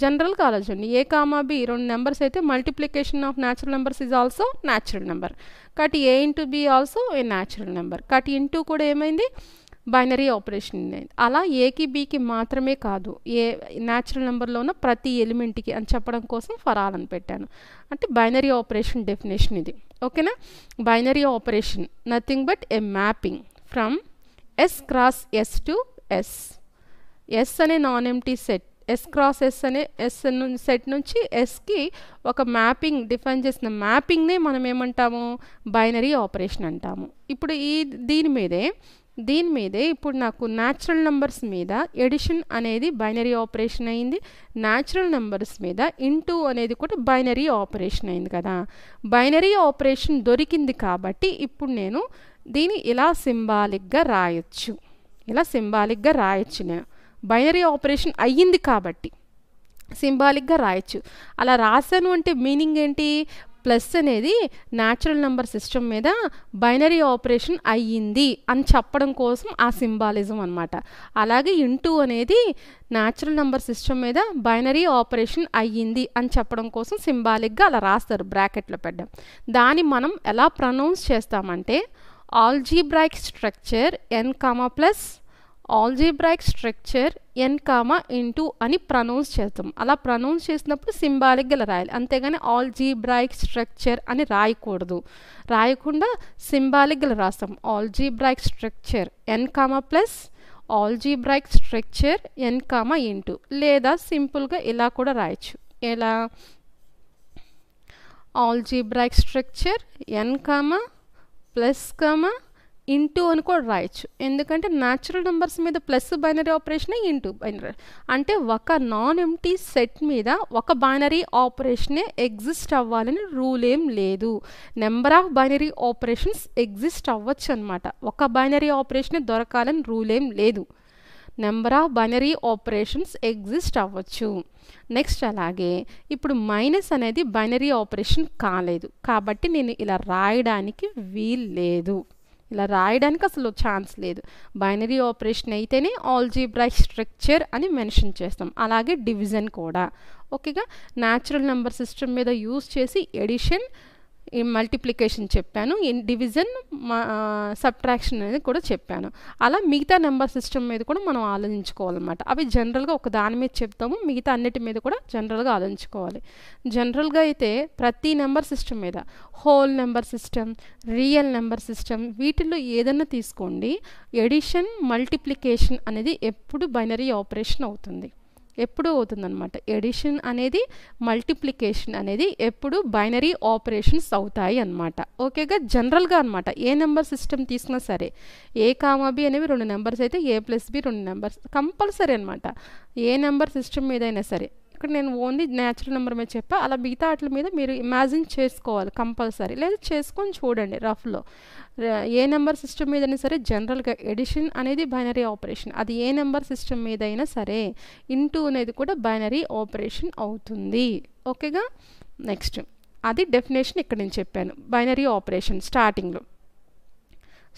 జనరల్ కాలేజ్ అండి ఏ కామా బి రెండు నెంబర్స్ అయితే multiplication of natural numbers is also natural number కాబట్టి A into B also a natural number కాబట్టి ఇంటూ కూడా ఏమైంది బైనరీ ఆపరేషన్ అలా ఏకి బీకి మాత్రమే కాదు ఏ న్యాచురల్ నెంబర్లో ఉన్న ప్రతి ఎలిమెంట్కి అని చెప్పడం కోసం ఫరాలని పెట్టాను అంటే బైనరీ ఆపరేషన్ డెఫినేషన్ ఇది ఓకేనా binary operation nothing but a mapping from S cross S to S S అనే non empty set S cross S అనే ఎస్ సెట్ నుంచి ఎస్కి ఒక మ్యాపింగ్ డిఫైన్ చేసిన మ్యాపింగ్నే మనం ఏమంటాము బైనరీ ఆపరేషన్ అంటాము ఇప్పుడు ఈ దీని మీదే దీని మీదే ఇప్పుడు నాకు న్యాచురల్ నెంబర్స్ మీద ఎడిషన్ అనేది బైనరీ ఆపరేషన్ అయింది న్యాచురల్ నెంబర్స్ మీద ఇంటూ అనేది కూడా బైనరీ ఆపరేషన్ అయింది కదా బైనరీ ఆపరేషన్ దొరికింది కాబట్టి ఇప్పుడు నేను దీన్ని ఇలా సింబాలిక్గా రాయొచ్చు ఇలా సింబాలిక్గా రాయొచ్చు నేను బైనరీ ఆపరేషన్ అయ్యింది కాబట్టి సింబాలిక్గా రాయొచ్చు అలా రాశాను అంటే మీనింగ్ ఏంటి ప్లస్ అనేది న్యాచురల్ నెంబర్ సిస్టమ్ మీద బైనరీ ఆపరేషన్ అయ్యింది అని చెప్పడం కోసం ఆ సింబాలిజం అనమాట అలాగే ఇంటూ అనేది న్యాచురల్ నెంబర్ సిస్టమ్ మీద బైనరీ ఆపరేషన్ అయ్యింది అని చెప్పడం కోసం సింబాలిక్గా అలా రాస్తారు బ్రాకెట్లో పెట్టడం దాన్ని మనం ఎలా ప్రనౌన్స్ చేస్తామంటే బ్రాక్ structure N comma plus algebraic structure N comma into అని ప్రనౌన్స్ చేస్తాం అలా ప్రనౌన్స్ చేసినప్పుడు సింబాలిక్ గల రాయాలి అంతేగాని ఆల్జీబ్రాయిక్ స్ట్రక్చర్ అని రాయకూడదు రాయకుండా సింబాలిక్ గల రాస్తాం algebraic structure N comma plus algebraic structure N comma into లేదా సింపుల్గా ఇలా కూడా రాయచ్చు ఎలా algebraic structure N comma plus comma into అని కూడా రాయొచ్చు ఎందుకంటే న్యాచురల్ నెంబర్స్ మీద ప్లస్ బైనరీ ఆపరేషనే ఇంటూ బైనరీ అంటే ఒక నాన్ ఎంటీ సెట్ మీద ఒక బైనరీ ఆపరేషనే ఎగ్జిస్ట్ అవ్వాలని రూల్ ఏం లేదు number of binary operations exist అవ్వచ్చు అనమాట ఒక బైనరీ ఆపరేషనే దొరకాలని రూల్ ఏం లేదు number of binary operations exist అవ్వచ్చు నెక్స్ట్ అలాగే ఇప్పుడు మైనస్ అనేది బైనరీ ఆపరేషన్ కాలేదు కాబట్టి నేను ఇలా రాయడానికి లేదు ఇలా రాయడానికి అసలు ఛాన్స్ లేదు బైనరీ ఆపరేషన్ అయితేనే ఆల్జీబ్రా స్ట్రక్చర్ అని మెన్షన్ చేస్తాం అలాగే డివిజన్ కూడా ఓకేగా న్యాచురల్ నెంబర్ సిస్టమ్ మీద యూస్ చేసి ఎడిషన్ ఈ మల్టిప్లికేషన్ చెప్పాను డివిజన్ సబ్ట్రాక్షన్ అనేది కూడా చెప్పాను అలా మిగతా నెంబర్ సిస్టమ్ మీద కూడా మనం ఆలోచించుకోవాలన్నమాట అవి జనరల్గా ఒక దాని మీద చెప్తాము మిగతా అన్నిటి మీద కూడా జనరల్గా ఆలోచించుకోవాలి జనరల్గా అయితే ప్రతి నెంబర్ సిస్టమ్ మీద whole number system real number system వీటిల్లో ఏదన్నా తీసుకోండి ఎడిషన్ మల్టిప్లికేషన్ అనేది ఎప్పుడు బైనరీ ఆపరేషన్ అవుతుంది ఎప్పుడూ అనమాట ఎడిషన్ అనేది మల్టిప్లికేషన్ అనేది ఎప్పుడు బైనరీ ఆపరేషన్స్ అవుతాయి అనమాట ఓకేగా జనరల్గా అనమాట ఏ నెంబర్ సిస్టమ్ తీసుకున్నా సరే ఏ కామా బి అనేవి రెండు నెంబర్స్ అయితే ఏ ప్లస్ బి రెండు నెంబర్స్ కంపల్సరీ అనమాట ఏ నెంబర్ సిస్టమ్ మీదైనా సరే ఇక్కడ నేను ఓన్లీ న్యాచురల్ నెంబర్ మీద చెప్పా అలా మిగతా వాటి మీద మీరు ఇమాజిన్ చేసుకోవాలి కంపల్సరీ లేదా చేసుకొని చూడండి రఫ్లో ఏ నెంబర్ సిస్టమ్ మీదైనా సరే జనరల్గా ఎడిషన్ అనేది బైనరీ ఆపరేషన్ అది ఏ నెంబర్ సిస్టమ్ మీద అయినా సరే ఇంటూ అనేది కూడా బైనరీ ఆపరేషన్ అవుతుంది ఓకేగా నెక్స్ట్ అది డెఫినేషన్ ఇక్కడ నేను చెప్పాను బైనరీ ఆపరేషన్ స్టార్టింగ్లో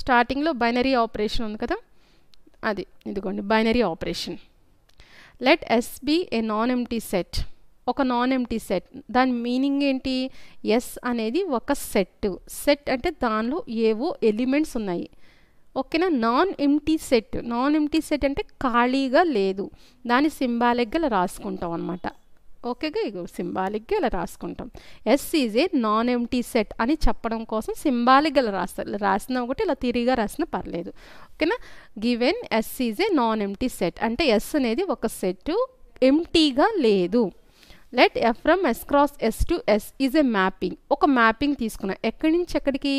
స్టార్టింగ్లో బైనరీ ఆపరేషన్ ఉంది కదా అది ఇదిగోండి binary operation let S be a non empty set ఒక నాన్ ఎంటీ సెట్ దాని మీనింగ్ ఏంటి ఎస్ అనేది ఒక సెట్ సెట్ అంటే దానిలో ఏవో ఎలిమెంట్స్ ఉన్నాయి ఓకేనా non empty set non empty set అంటే ఖాళీగా లేదు దాని సింబాలిక్గా రాసుకుంటాం అనమాట ఓకేగా ఇక సింబాలిక్గా ఇలా రాసుకుంటాం S is a non empty set అని చెప్పడం కోసం సింబాలిక్గా ఇలా రాస్తారు రాసినా ఒకటి ఇలా తిరిగా రాసినా పర్లేదు ఓకేనా given S is a non empty set అంటే ఎస్ అనేది ఒక సెట్ ఎంటీగా లేదు let F from S cross S to S is a mapping ఒక మ్యాపింగ్ తీసుకున్నా ఎక్కడి నుంచి ఎక్కడికి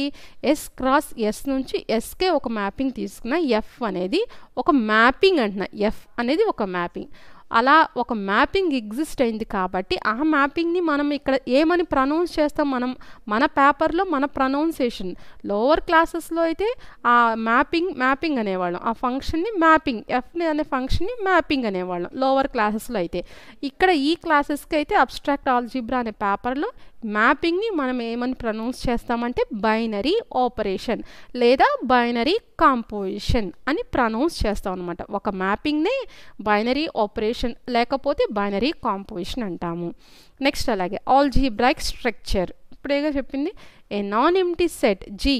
ఎస్ క్రాస్ ఎస్ నుంచి ఎస్కే ఒక మ్యాపింగ్ తీసుకున్నా ఎఫ్ అనేది ఒక మ్యాపింగ్ అంటున్నా ఎఫ్ అనేది ఒక మ్యాపింగ్ అలా ఒక మ్యాపింగ్ ఎగ్జిస్ట్ అయింది కాబట్టి ఆ మ్యాపింగ్ని మనం ఇక్కడ ఏమని ప్రనౌన్స్ చేస్తాం మనం మన పేపర్లో మన ప్రనౌన్సేషన్ లోవర్ క్లాసెస్లో అయితే ఆ మ్యాపింగ్ మ్యాపింగ్ అనేవాళ్ళం ఆ ఫంక్షన్ని మ్యాపింగ్ ఎఫ్ని అనే ఫంక్షన్ని మ్యాపింగ్ అనేవాళ్ళం లోవర్ క్లాసెస్లో అయితే ఇక్కడ ఈ క్లాసెస్కి అయితే అబ్స్ట్రాక్ట్ ఆల్జిబ్రా అనే పేపర్లో మ్యాపింగ్ని మనం ఏమని ప్రొనౌన్స్ చేస్తామంటే బైనరీ ఆపరేషన్ లేదా బైనరీ కాంపోజిషన్ అని ప్రొనౌన్స్ చేస్తాం అనమాట ఒక మ్యాపింగ్ని బైనరీ ఆపరేషన్ లేకపోతే బైనరీ కాంపోజిషన్ అంటాము నెక్స్ట్ అలాగే బ్రైక్ స్ట్రక్చర్ ఇప్పుడేగా చెప్పింది a non empty set G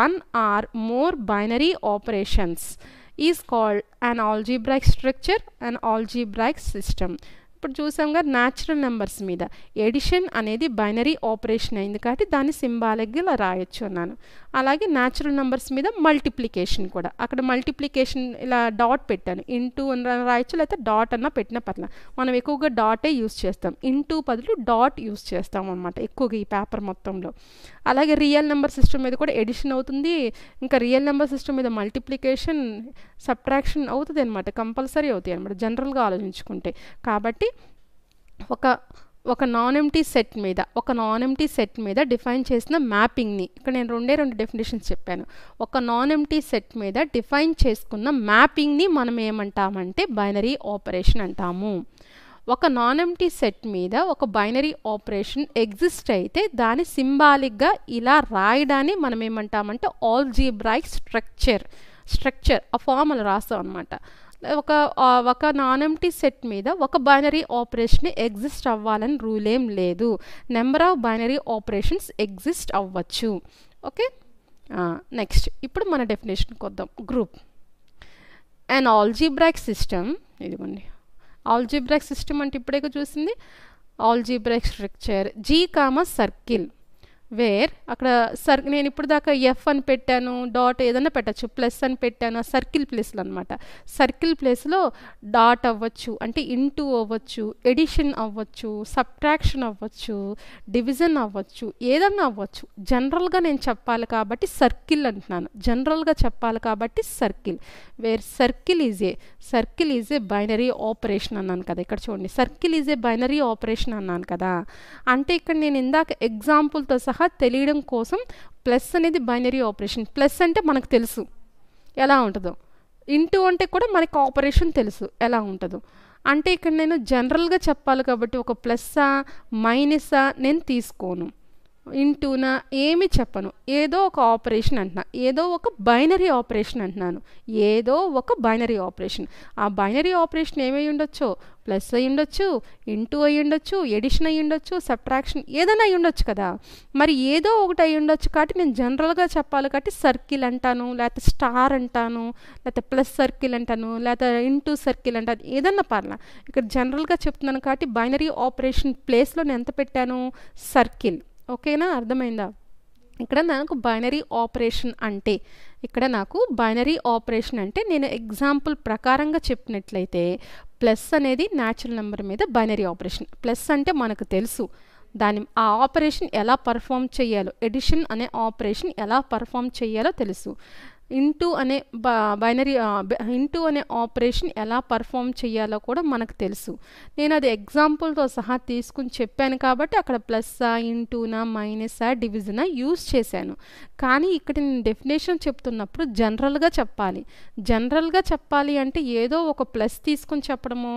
one or more binary operations binary operations is called an structure and an algebraic system ఇప్పుడు కదా న్యాచురల్ నెంబర్స్ మీద ఎడిషన్ అనేది బైనరీ ఆపరేషన్ అయింది కాబట్టి దాన్ని సింబాలిక్గా ఇలా రాయొచ్చు అన్నాను అలాగే న్యాచురల్ నెంబర్స్ మీద మల్టిప్లికేషన్ కూడా అక్కడ మల్టిప్లికేషన్ ఇలా డాట్ పెట్టాను ఇంటూ అని రాయొచ్చు లేకపోతే డాట్ అన్న పెట్టిన పట్ల మనం ఎక్కువగా డాటే యూస్ చేస్తాం ఇంటూ బదులు డాట్ యూస్ చేస్తాం అనమాట ఎక్కువగా ఈ పేపర్ మొత్తంలో అలాగే రియల్ నెంబర్ సిస్టమ్ మీద కూడా ఎడిషన్ అవుతుంది ఇంకా రియల్ నెంబర్ సిస్టమ్ మీద మల్టిప్లికేషన్ సబ్ట్రాక్షన్ అవుతుంది అనమాట కంపల్సరీ అవుతాయి అనమాట జనరల్గా ఆలోచించుకుంటే కాబట్టి ఒక ఒక నాన్ ఎంటీ సెట్ మీద ఒక నాన్ ఎంటీ సెట్ మీద డిఫైన్ చేసిన మ్యాపింగ్ని ఇక్కడ నేను రెండే రెండు డెఫినేషన్స్ చెప్పాను ఒక నాన్ ఎంటీ సెట్ మీద డిఫైన్ చేసుకున్న మ్యాపింగ్ని మనం ఏమంటామంటే బైనరీ ఆపరేషన్ అంటాము ఒక నాన్ ఎంటీ సెట్ మీద ఒక బైనరీ ఆపరేషన్ ఎగ్జిస్ట్ అయితే దాని సింబాలిక్గా ఇలా రాయడాన్ని మనం ఏమంటామంటే ఆల్ జీబ్రాయిక్ స్ట్రక్చర్ స్ట్రక్చర్ ఆ ఫామ్ అలా రాస్తాం అనమాట ఒక ఒక నాన్ సెట్ మీద ఒక బైనరీ ఆపరేషన్ ఎగ్జిస్ట్ అవ్వాలని రూల్ ఏం లేదు number of binary operations exist okay ఓకే నెక్స్ట్ ఇప్పుడు మన డెఫినేషన్కి వద్దాం గ్రూప్ అండ్ ఆల్జీబ్రాక్ సిస్టమ్ ఇదిగోండి ఆల్జీబ్రాక్ సిస్టమ్ అంటే ఇప్పుడే చూసింది algebraic structure G comma circle where అక్కడ సర్ నేను ఇప్పుడు దాకా ఎఫ్ అని పెట్టాను డాట్ ఏదైనా పెట్టచ్చు ప్లస్ అని పెట్టాను సర్కిల్ ప్లేస్లో అనమాట సర్కిల్ ప్లేస్లో డాట్ అవ్వచ్చు అంటే ఇంటూ అవ్వచ్చు ఎడిషన్ అవ్వచ్చు సబ్ట్రాక్షన్ అవ్వచ్చు డివిజన్ అవ్వచ్చు ఏదన్నా అవ్వచ్చు జనరల్గా నేను చెప్పాలి కాబట్టి సర్కిల్ అంటున్నాను జనరల్గా చెప్పాలి కాబట్టి circle where circle is a circle is a binary operation అన్నాను కదా ఇక్కడ చూడండి circle is a binary operation అన్నాను కదా అంటే ఇక్కడ నేను ఇందాక ఎగ్జాంపుల్తో సహా తరహా తెలియడం కోసం ప్లస్ అనేది బైనరీ ఆపరేషన్ ప్లస్ అంటే మనకు తెలుసు ఎలా ఉంటుందో ఇంటూ అంటే కూడా మనకి ఆపరేషన్ తెలుసు ఎలా ఉంటుందో అంటే ఇక్కడ నేను జనరల్గా చెప్పాలి కాబట్టి ఒక ప్లస్సా మైనసా నేను తీసుకోను ఇంటూనా ఏమి చెప్పను ఏదో ఒక ఆపరేషన్ అంటున్నా ఏదో ఒక బైనరీ ఆపరేషన్ అంటున్నాను ఏదో ఒక బైనరీ ఆపరేషన్ ఆ బైనరీ ఆపరేషన్ ఏమై ఉండొచ్చు ప్లస్ అయి ఉండొచ్చు ఇంటూ అయి ఉండొచ్చు ఎడిషన్ అయి ఉండొచ్చు సబ్ట్రాక్షన్ ఏదైనా అయి ఉండొచ్చు కదా మరి ఏదో ఒకటి అయి ఉండొచ్చు కాబట్టి నేను జనరల్గా చెప్పాలి కాబట్టి సర్కిల్ అంటాను లేకపోతే స్టార్ అంటాను లేకపోతే ప్లస్ సర్కిల్ అంటాను లేకపోతే ఇంటూ సర్కిల్ అంటాను ఏదన్నా పర్లా ఇక్కడ జనరల్గా చెప్తున్నాను కాబట్టి బైనరీ ఆపరేషన్ ప్లేస్లో నేను ఎంత పెట్టాను సర్కిల్ ఓకేనా అర్థమైందా ఇక్కడ నాకు బైనరీ ఆపరేషన్ అంటే ఇక్కడ నాకు బైనరీ ఆపరేషన్ అంటే నేను ఎగ్జాంపుల్ ప్రకారంగా చెప్పినట్లయితే ప్లస్ అనేది న్యాచురల్ నెంబర్ మీద బైనరీ ఆపరేషన్ ప్లస్ అంటే మనకు తెలుసు దాని ఆ ఆపరేషన్ ఎలా పర్ఫామ్ చేయాలో ఎడిషన్ అనే ఆపరేషన్ ఎలా పర్ఫామ్ చేయాలో తెలుసు ఇంటూ అనే బైనరీ ఇంటూ అనే ఆపరేషన్ ఎలా పర్ఫామ్ చేయాలో కూడా మనకు తెలుసు నేను అది ఎగ్జాంపుల్తో సహా తీసుకుని చెప్పాను కాబట్టి అక్కడ ప్లస్సా ఇంటూనా మైనసా డివిజనా యూజ్ చేశాను కానీ ఇక్కడ నేను డెఫినేషన్ చెప్తున్నప్పుడు జనరల్గా చెప్పాలి జనరల్గా చెప్పాలి అంటే ఏదో ఒక ప్లస్ తీసుకొని చెప్పడము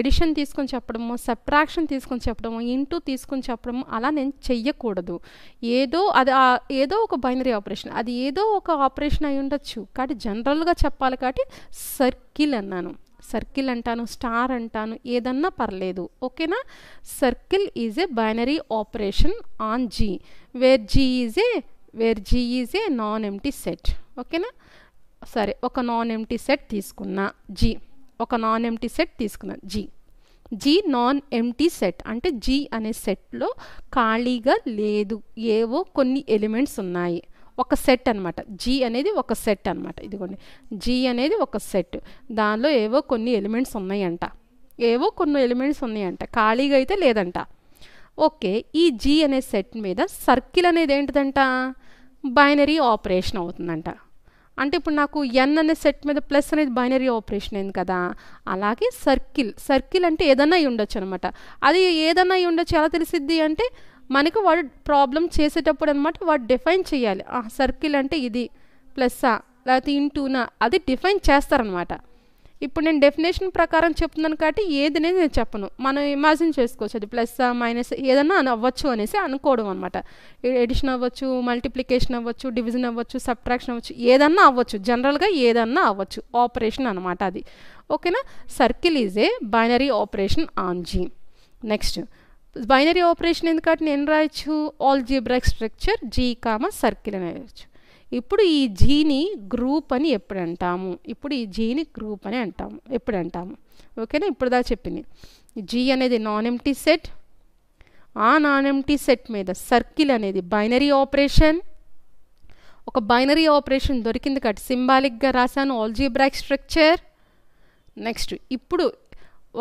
ఎడిషన్ తీసుకొని చెప్పడము సబ్ట్రాక్షన్ తీసుకొని చెప్పడము ఇంటూ తీసుకొని చెప్పడము అలా నేను చెయ్యకూడదు ఏదో అది ఏదో ఒక బైనరీ ఆపరేషన్ అది ఏదో ఒక ఆపరేషన్ అయి ఉండొచ్చు కాబట్టి జనరల్గా చెప్పాలి కాబట్టి సర్కిల్ అన్నాను సర్కిల్ అంటాను స్టార్ అంటాను ఏదన్నా పర్లేదు ఓకేనా circle is a binary operation on G where G is a where G is a non empty set ఓకేనా సరే ఒక నాన్ ఎంటీ సెట్ తీసుకున్నా జీ ఒక నాన్ ఎంటీ సెట్ తీసుకున్నా G G non empty set అంటే జీ అనే సెట్లో ఖాళీగా లేదు ఏవో కొన్ని ఎలిమెంట్స్ ఉన్నాయి ఒక సెట్ అనమాట జీ అనేది ఒక సెట్ అనమాట ఇదిగోండి జీ అనేది ఒక సెట్ దానిలో ఏవో కొన్ని ఎలిమెంట్స్ ఉన్నాయంట ఏవో కొన్ని ఎలిమెంట్స్ ఉన్నాయంట ఖాళీగా అయితే లేదంట ఓకే ఈ జీ అనే సెట్ మీద సర్కిల్ అనేది ఏంటిదంట బైనరీ ఆపరేషన్ అవుతుందంట అంటే ఇప్పుడు నాకు ఎన్ అనే సెట్ మీద ప్లస్ అనేది బైనరీ ఆపరేషన్ అయింది కదా అలాగే సర్కిల్ సర్కిల్ అంటే ఏదన్నా ఉండొచ్చు అనమాట అది ఏదన్నా ఉండొచ్చు ఎలా తెలిసిద్ది అంటే మనకు వాడు ప్రాబ్లం చేసేటప్పుడు అనమాట వాడు డిఫైన్ చేయాలి ఆ సర్కిల్ అంటే ఇది ప్లస్సా లేకపోతే ఇంటూనా అది డిఫైన్ చేస్తారనమాట ఇప్పుడు నేను డెఫినేషన్ ప్రకారం చెప్తున్నాను కాబట్టి ఏది అనేది నేను చెప్పను మనం ఇమాజిన్ చేసుకోవచ్చు అది ప్లస్ మైనస్ ఏదన్నా అని అవ్వచ్చు అనేసి అనుకోవడం అనమాట ఎడిషన్ అవ్వచ్చు మల్టిప్లికేషన్ అవ్వచ్చు డివిజన్ అవ్వచ్చు సబ్ట్రాక్షన్ అవ్వచ్చు ఏదన్నా అవ్వచ్చు జనరల్గా ఏదన్నా అవ్వచ్చు ఆపరేషన్ అనమాట అది ఓకేనా circle is a binary operation on G next binary operation ఎందుకంటే నేను రాయొచ్చు algebraic structure G comma circle అని రాయొచ్చు ఇప్పుడు ఈ జీని గ్రూప్ అని ఎప్పుడు అంటాము ఇప్పుడు ఈ జీని గ్రూప్ అని అంటాము ఎప్పుడు అంటాము ఓకేనా ఇప్పుడు దా చెప్పింది జీ అనేది నాన్ ఎంటీ సెట్ ఆ నాన్ ఎంటీ సెట్ మీద సర్కిల్ అనేది బైనరీ ఆపరేషన్ ఒక బైనరీ ఆపరేషన్ దొరికింది కాబట్టి సింబాలిక్గా రాశాను బ్రాక్ స్ట్రక్చర్ నెక్స్ట్ ఇప్పుడు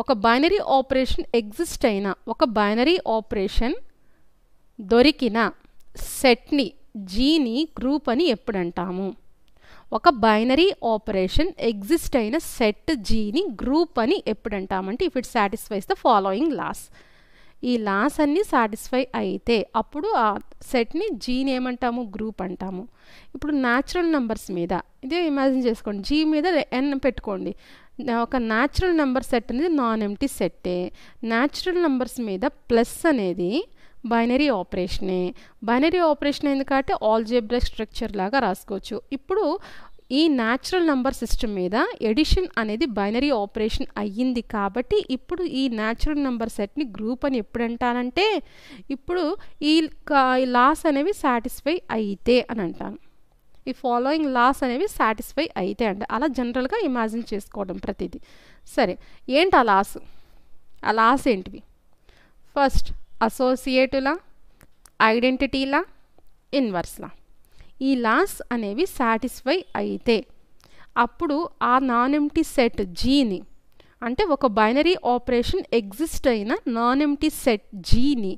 ఒక బైనరీ ఆపరేషన్ ఎగ్జిస్ట్ అయిన ఒక బైనరీ ఆపరేషన్ దొరికిన సెట్ని జీని గ్రూప్ అని ఎప్పుడంటాము ఒక బైనరీ ఆపరేషన్ ఎగ్జిస్ట్ అయిన సెట్ జీని గ్రూప్ అని ఎప్పుడంటామంటే if it satisfies the following laws ఈ లాస్ అన్నీ సాటిస్ఫై అయితే అప్పుడు ఆ సెట్ని జీని ఏమంటాము గ్రూప్ అంటాము ఇప్పుడు న్యాచురల్ నెంబర్స్ మీద ఇదే ఇమాజిన్ చేసుకోండి జీ మీద ఎన్ పెట్టుకోండి ఒక న్యాచురల్ నెంబర్ సెట్ అనేది నాన్ ఎంటీ సెట్టే న్యాచురల్ నెంబర్స్ మీద ప్లస్ అనేది బైనరీ ఆపరేషనే బైనరీ ఆపరేషన్ ఎందుకంటే ఆల్ జేబ్రా స్ట్రక్చర్ లాగా రాసుకోవచ్చు ఇప్పుడు ఈ న్యాచురల్ నెంబర్ సిస్టమ్ మీద ఎడిషన్ అనేది బైనరీ ఆపరేషన్ అయ్యింది కాబట్టి ఇప్పుడు ఈ న్యాచురల్ నెంబర్ సెట్ని గ్రూప్ అని ఎప్పుడు అంటానంటే ఇప్పుడు ఈ లాస్ అనేవి సాటిస్ఫై అయితే అని అంటాను ఈ ఫాలోయింగ్ లాస్ అనేవి సాటిస్ఫై అయితే అండి అలా జనరల్గా ఇమాజిన్ చేసుకోవడం ప్రతిదీ సరే ఏంటి ఆ లాస్ ఆ లాస్ ఏంటివి ఫస్ట్ అసోసియేటులా ఐడెంటిటీలా ఇన్వర్స్లా ఈ లాస్ అనేవి సాటిస్ఫై అయితే అప్పుడు ఆ నాన్ ఎంటీ సెట్ జీని అంటే ఒక బైనరీ ఆపరేషన్ ఎగ్జిస్ట్ అయిన నాన్ ఎంటీ సెట్ జీని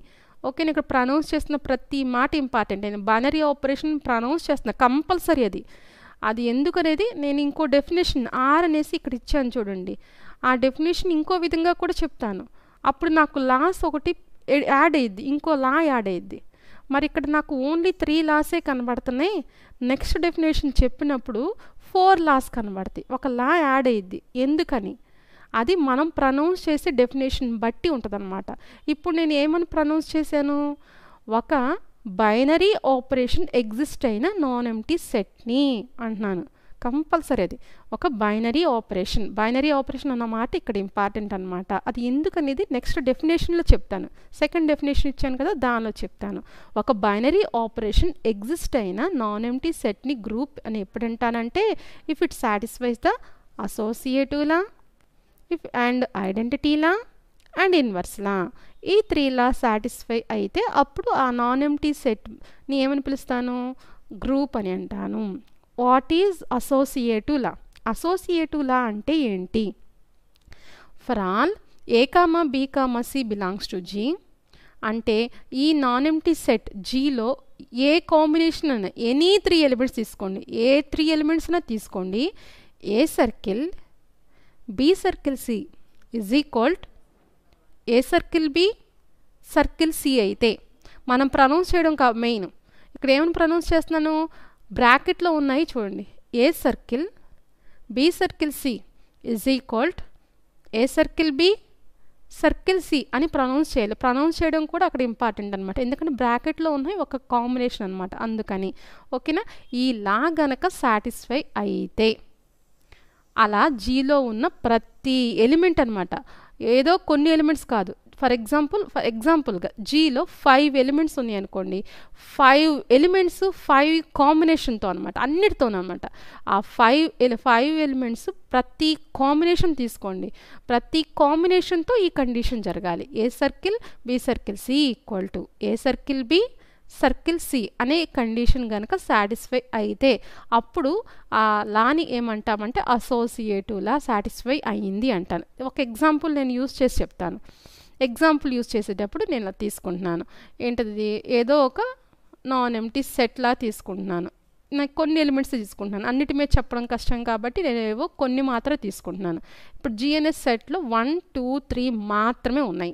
ఓకే నేను ఇక్కడ ప్రనౌన్స్ చేస్తున్న ప్రతి మాట ఇంపార్టెంట్ నేను బైనరీ ఆపరేషన్ ప్రనౌన్స్ చేస్తున్నా కంపల్సరీ అది అది ఎందుకనేది నేను ఇంకో డెఫినేషన్ ఆర్ అనేసి ఇక్కడ ఇచ్చాను చూడండి ఆ డెఫినేషన్ ఇంకో విధంగా కూడా చెప్తాను అప్పుడు నాకు లాస్ ఒకటి యాడ్ అయ్యిద్ది ఇంకో లా యాడ్ అయ్యిద్ది మరి ఇక్కడ నాకు ఓన్లీ త్రీ లాసే కనబడుతున్నాయి నెక్స్ట్ డెఫినేషన్ చెప్పినప్పుడు ఫోర్ లాస్ కనబడతాయి ఒక లా యాడ్ అయ్యిద్ది ఎందుకని అది మనం ప్రనౌన్స్ చేసే డెఫినేషన్ బట్టి ఉంటుందన్నమాట ఇప్పుడు నేను ఏమని ప్రనౌన్స్ చేశాను ఒక బైనరీ ఆపరేషన్ ఎగ్జిస్ట్ అయిన నాన్ ఎంటీ సెట్ని అంటున్నాను కంపల్సరీ అది ఒక బైనరీ ఆపరేషన్ బైనరీ ఆపరేషన్ అన్న మాట ఇక్కడ ఇంపార్టెంట్ అనమాట అది ఎందుకనేది నెక్స్ట్ డెఫినేషన్లో చెప్తాను సెకండ్ డెఫినేషన్ ఇచ్చాను కదా దానిలో చెప్తాను ఒక బైనరీ ఆపరేషన్ ఎగ్జిస్ట్ అయిన నాన్ ఎంటీ సెట్ని గ్రూప్ అని ఎప్పుడు అంటానంటే if it satisfies the associative law if and identity law and inverse law ఈ త్రీ లా సాటిస్ఫై అయితే అప్పుడు ఆ నాన్ ఎంటీ సెట్ని ఏమని పిలుస్తాను గ్రూప్ అని అంటాను what is associative law associative law అంటే ఏంటి for all A comma B C belongs to G అంటే ఈ నాన్ ఎంటీ సెట్ జీలో ఏ కాంబినేషన్ అయినా ఎనీ త్రీ ఎలిమెంట్స్ తీసుకోండి ఏ త్రీ ఎలిమెంట్స్ అయినా తీసుకోండి A circle B circle C is equal A circle B circle C అయితే మనం ప్రనౌన్స్ చేయడం కా మెయిన్ ఇక్కడ ఏమని ప్రనౌన్స్ చేస్తున్నాను బ్రాకెట్లో ఉన్నాయి చూడండి A circle B circle C is equal to A circle B circle C అని ప్రనౌన్స్ చేయాలి ప్రనౌన్స్ చేయడం కూడా అక్కడ ఇంపార్టెంట్ అనమాట ఎందుకంటే బ్రాకెట్లో ఉన్నాయి ఒక కాంబినేషన్ అనమాట అందుకని ఓకేనా ఈ లా గనక సాటిస్ఫై అయితే అలా జీలో ఉన్న ప్రతి ఎలిమెంట్ అనమాట ఏదో కొన్ని ఎలిమెంట్స్ కాదు ఫర్ ఎగ్జాంపుల్ ఫర్ ఎగ్జాంపుల్గా జీలో ఫైవ్ ఎలిమెంట్స్ ఉన్నాయి అనుకోండి ఫైవ్ ఎలిమెంట్స్ ఫైవ్ కాంబినేషన్తో అనమాట అన్నిటితో అనమాట ఆ ఫైవ్ ఫైవ్ ఎలిమెంట్స్ ప్రతి కాంబినేషన్ తీసుకోండి ప్రతి కాంబినేషన్తో ఈ కండిషన్ జరగాలి A circle B circle C equal to A circle B circle C అనే కండిషన్ కనుక సాటిస్ఫై అయితే అప్పుడు ఆ లాని ఏమంటామంటే అసోసియేటివ్ లా సాటిస్ఫై అయ్యింది అంటాను ఒక ఎగ్జాంపుల్ నేను యూజ్ చేసి చెప్తాను ఎగ్జాంపుల్ యూజ్ చేసేటప్పుడు నేను తీసుకుంటున్నాను ఏంటది ఏదో ఒక నాన్ ఎంటీ సెట్లా తీసుకుంటున్నాను నాకు కొన్ని ఎలిమెంట్స్ తీసుకుంటున్నాను అన్నిటి మీద చెప్పడం కష్టం కాబట్టి నేను ఏవో కొన్ని మాత్రమే తీసుకుంటున్నాను ఇప్పుడు జిఎన్ఎస్ సెట్లో వన్ టూ త్రీ మాత్రమే ఉన్నాయి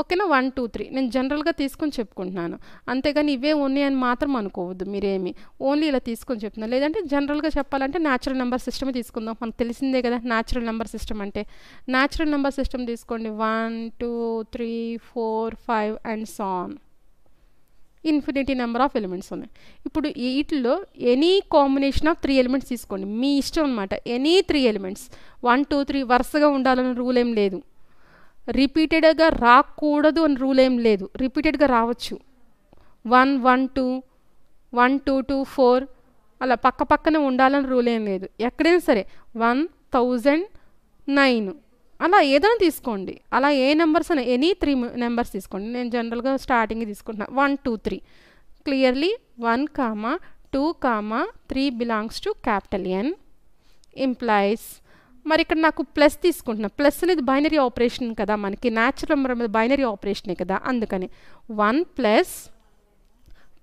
ఓకేనా వన్ టూ త్రీ నేను జనరల్గా తీసుకొని చెప్పుకుంటున్నాను అంతేగాని ఇవే ఉన్నాయి అని మాత్రం అనుకోవద్దు మీరేమి ఓన్లీ ఇలా తీసుకొని చెప్తున్నాను లేదంటే జనరల్గా చెప్పాలంటే న్యాచురల్ నెంబర్ సిస్టమ్ తీసుకుందాం మనకు తెలిసిందే కదా న్యాచురల్ నెంబర్ సిస్టమ్ అంటే న్యాచురల్ నెంబర్ సిస్టమ్ తీసుకోండి one two three four five and so on infinity number of elements ఉన్నాయి ఇప్పుడు వీటిలో any combination of three elements తీసుకోండి మీ ఇష్టం అనమాట any three elements one two three వరుసగా ఉండాలని రూల్ ఏం లేదు రిపీటెడ్గా రాకూడదు అని రూల్ ఏం లేదు రిపీటెడ్గా రావచ్చు one one two one two two four అలా పక్క పక్కనే ఉండాలని రూల్ ఏం లేదు ఎక్కడైనా సరే వన్ థౌజండ్ నైన్ అలా ఏదైనా తీసుకోండి అలా ఏ నెంబర్స్ అయినా ఎనీ త్రీ నెంబర్స్ తీసుకోండి నేను జనరల్గా స్టార్టింగ్ తీసుకుంటున్నాను one two three clearly one comma two comma three belongs to capital N implies మరి ఇక్కడ నాకు ప్లస్ తీసుకుంటున్నా ప్లస్ అనేది బైనరీ ఆపరేషన్ కదా మనకి న్యాచురల్ నెంబర్ మీద బైనరీ ఆపరేషనే కదా అందుకని one plus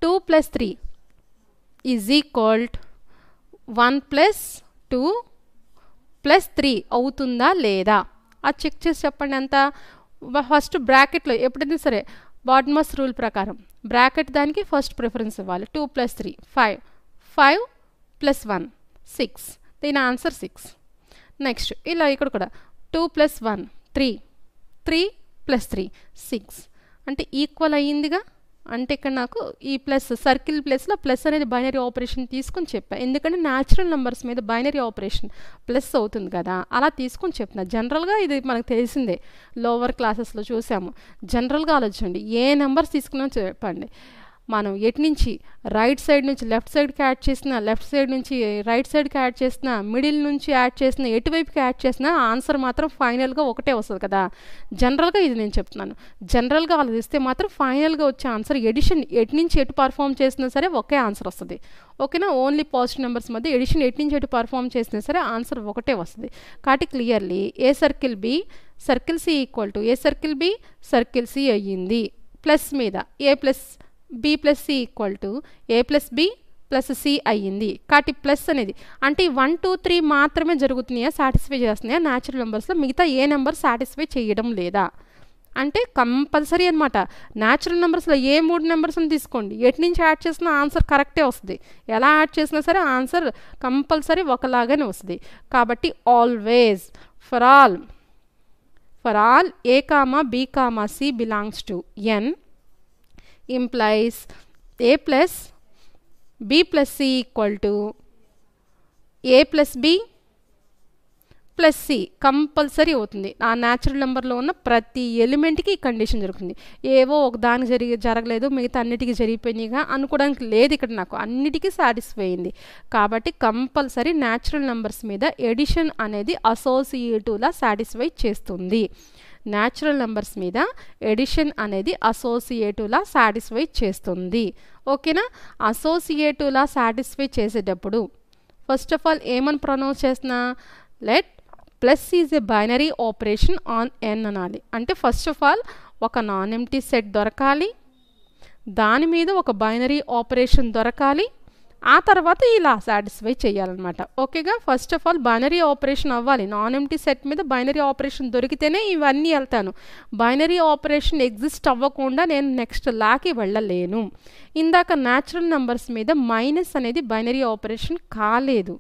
two plus three is equal to one plus two plus three అవుతుందా లేదా అది చెక్ చేసి చెప్పండి ఎంత ఫస్ట్ బ్రాకెట్లో ఎప్పుడైనా సరే బాడ్మస్ రూల్ ప్రకారం బ్రాకెట్ దానికి ఫస్ట్ ప్రిఫరెన్స్ ఇవ్వాలి two plus three five five plus one six దీని ఆన్సర్ సిక్స్ నెక్స్ట్ ఇలా ఇక్కడ కూడా two plus one three three plus three six అంటే ఈక్వల్ అయ్యిందిగా అంటే ఇక్కడ నాకు ఈ ప్లస్ సర్కిల్ ప్లస్లో ప్లస్ అనేది బైనరీ ఆపరేషన్ తీసుకొని చెప్పాను ఎందుకంటే న్యాచురల్ నెంబర్స్ మీద బైనరీ ఆపరేషన్ ప్లస్ అవుతుంది కదా అలా తీసుకొని చెప్తున్నా జనరల్గా ఇది మనకు తెలిసిందే లోవర్ క్లాసెస్లో చూసాము జనరల్గా ఆలోచించండి ఏ నెంబర్స్ తీసుకున్నా చెప్పండి మనం ఎటు నుంచి రైట్ సైడ్ నుంచి లెఫ్ట్ సైడ్కి యాడ్ చేసిన లెఫ్ట్ సైడ్ నుంచి రైట్ సైడ్కి యాడ్ చేసిన మిడిల్ నుంచి యాడ్ చేసిన ఎటువైపుకి యాడ్ చేసినా ఆన్సర్ మాత్రం ఫైనల్గా ఒకటే వస్తుంది కదా జనరల్గా ఇది నేను చెప్తున్నాను జనరల్గా ఆలోచిస్తే మాత్రం ఫైనల్గా వచ్చే ఆన్సర్ ఎడిషన్ ఎటు నుంచి ఎటు పర్ఫామ్ చేసినా సరే ఒకే ఆన్సర్ వస్తుంది ఓకేనా ఓన్లీ పాజిటివ్ నెంబర్స్ మధ్య ఎడిషన్ ఎటు నుంచి ఎటు పర్ఫామ్ చేసినా సరే ఆన్సర్ ఒకటే వస్తుంది కాబట్టి clearly A circle B circle C equal to A circle B circle C అయ్యింది ప్లస్ మీద A plus B plus C equal to A plus B plus C అయ్యింది కాబట్టి ప్లస్ అనేది అంటే వన్ టూ త్రీ మాత్రమే జరుగుతున్నాయా సాటిస్ఫై చేస్తున్నాయా న్యాచురల్ నెంబర్స్లో మిగతా ఏ number satisfy చేయడం లేదా అంటే కంపల్సరీ అనమాట న్యాచురల్ నెంబర్స్లో ఏ మూడు నెంబర్స్ని తీసుకోండి ఎటు నుంచి యాడ్ చేసినా ఆన్సర్ కరెక్టే వస్తుంది ఎలా యాడ్ చేసినా సరే ఆన్సర్ కంపల్సరీ ఒకలాగానే వస్తుంది కాబట్టి always for all for all A comma B comma C belongs to N implies A plus B plus C equal to A plus B plus C compulsory అవుతుంది ఆ న్యాచురల్ నెంబర్లో ఉన్న ప్రతి ఎలిమెంట్కి ఈ కండిషన్ జరుగుతుంది ఏవో ఒక దానికి జరిగి జరగలేదు మిగతా అన్నిటికీ జరిగిపోయినాయిగా అనుకోవడానికి లేదు ఇక్కడ నాకు అన్నిటికీ సాటిస్ఫై అయింది కాబట్టి కంపల్సరీ న్యాచురల్ నెంబర్స్ మీద ఎడిషన్ అనేది అసోసియేటివ్లా సాటిస్ఫై చేస్తుంది న్యాచురల్ నెంబర్స్ మీద ఎడిషన్ అనేది అసోసియేటివ్లా సాటిస్ఫై చేస్తుంది ఓకేనా అసోసియేటివ్లా సాటిస్ఫై చేసేటప్పుడు ఫస్ట్ ఆఫ్ ఆల్ ఏమని ప్రొనౌన్స్ చేసిన let plus is a binary operation on N అనాలి అంటే ఫస్ట్ ఆఫ్ ఆల్ ఒక నాన్ ఎంటీ సెట్ దొరకాలి దాని మీద ఒక బైనరీ ఆపరేషన్ దొరకాలి ఆ తర్వాత ఇలా సాటిస్ఫై చేయాలన్నమాట ఓకేగా first of all binary operation అవ్వాలి నాన్ ఎంటీ సెట్ మీద బైనరీ ఆపరేషన్ దొరికితేనే ఇవన్నీ వెళ్తాను బైనరీ ఆపరేషన్ ఎగ్జిస్ట్ అవ్వకుండా నేను నెక్స్ట్ లాకి వెళ్ళలేను ఇందాక న్యాచురల్ నెంబర్స్ మీద మైనస్ అనేది బైనరీ ఆపరేషన్ కాలేదు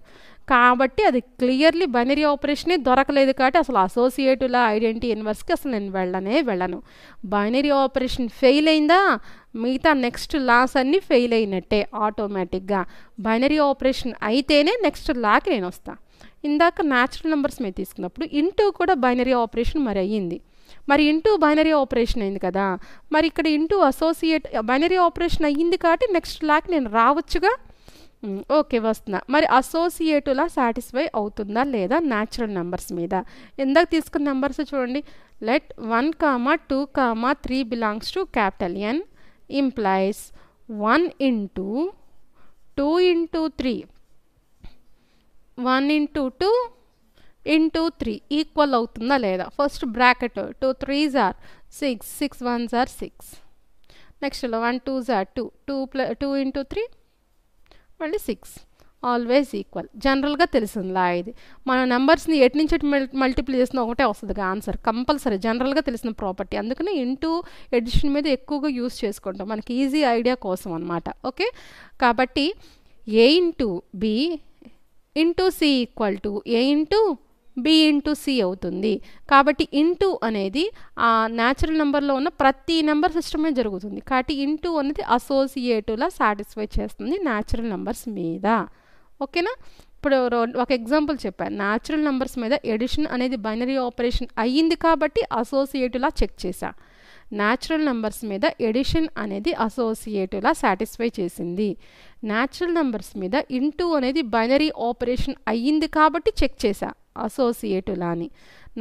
కాబట్టి అది క్లియర్లీ బైనరీ ఆపరేషనే దొరకలేదు కాబట్టి అసలు అసోసియేటుల ఐడెంటిటీ ఇన్వర్స్కి అసలు నేను వెళ్ళనే వెళ్ళను బైనరీ ఆపరేషన్ ఫెయిల్ అయిందా మిగతా నెక్స్ట్ లాస్ అన్నీ ఫెయిల్ అయినట్టే ఆటోమేటిక్గా బైనరీ ఆపరేషన్ అయితేనే నెక్స్ట్ లాకి నేను వస్తాను ఇందాక న్యాచురల్ నెంబర్స్ మీద తీసుకున్నప్పుడు ఇంటూ కూడా బైనరీ ఆపరేషన్ మరి అయ్యింది మరి ఇంటూ బైనరీ ఆపరేషన్ అయింది కదా మరి ఇక్కడ ఇంటూ అసోసియేట్ బైనరీ ఆపరేషన్ అయ్యింది కాబట్టి నెక్స్ట్ లాక్ నేను రావచ్చుగా ఓకే వస్తుందా మరి అసోసియేటులా సాటిస్ఫై అవుతుందా లేదా న్యాచురల్ నెంబర్స్ మీద ఎందాక తీసుకున్న నెంబర్స్ చూడండి let one comma two comma three belongs to capital N implies one into two into three one into two into three equal అవుతుందా లేదా first bracket two threes are six six ones are six నెక్స్ట్లో one two జార్ two two ప్ల two into three మళ్ళీ six always equal జనరల్గా తెలిసిందిలా ఇది మన నెంబర్స్ని ఎటు నుంచి మల్టిప్లై చేసినా ఒకటే వస్తుంది ఆన్సర్ కంపల్సరీ జనరల్గా తెలిసిన ప్రాపర్టీ అందుకనే ఇంటూ ఎడిషన్ మీద ఎక్కువగా యూస్ చేసుకుంటాం మనకి ఈజీ ఐడియా కోసం అనమాట ఓకే కాబట్టి A into B into C equal to A into B into C అవుతుంది కాబట్టి ఇంటూ అనేది ఆ న్యాచురల్ నెంబర్లో ఉన్న ప్రతి నెంబర్ సిస్టమే జరుగుతుంది కాబట్టి ఇంటూ అనేది అసోసియేటివ్లా సాటిస్ఫై చేస్తుంది న్యాచురల్ నెంబర్స్ మీద ఓకేనా ఇప్పుడు ఒక ఎగ్జాంపుల్ చెప్పాను న్యాచురల్ నెంబర్స్ మీద ఎడిషన్ అనేది బైనరీ ఆపరేషన్ అయ్యింది కాబట్టి అసోసియేటివ్లా చెక్ చేశా న్యాచురల్ నెంబర్స్ మీద ఎడిషన్ అనేది అసోసియేటివ్లా సాటిస్ఫై చేసింది న్యాచురల్ నెంబర్స్ మీద ఇంటూ అనేది బైనరీ ఆపరేషన్ అయ్యింది కాబట్టి చెక్ చేశా అసోసియేటులా అని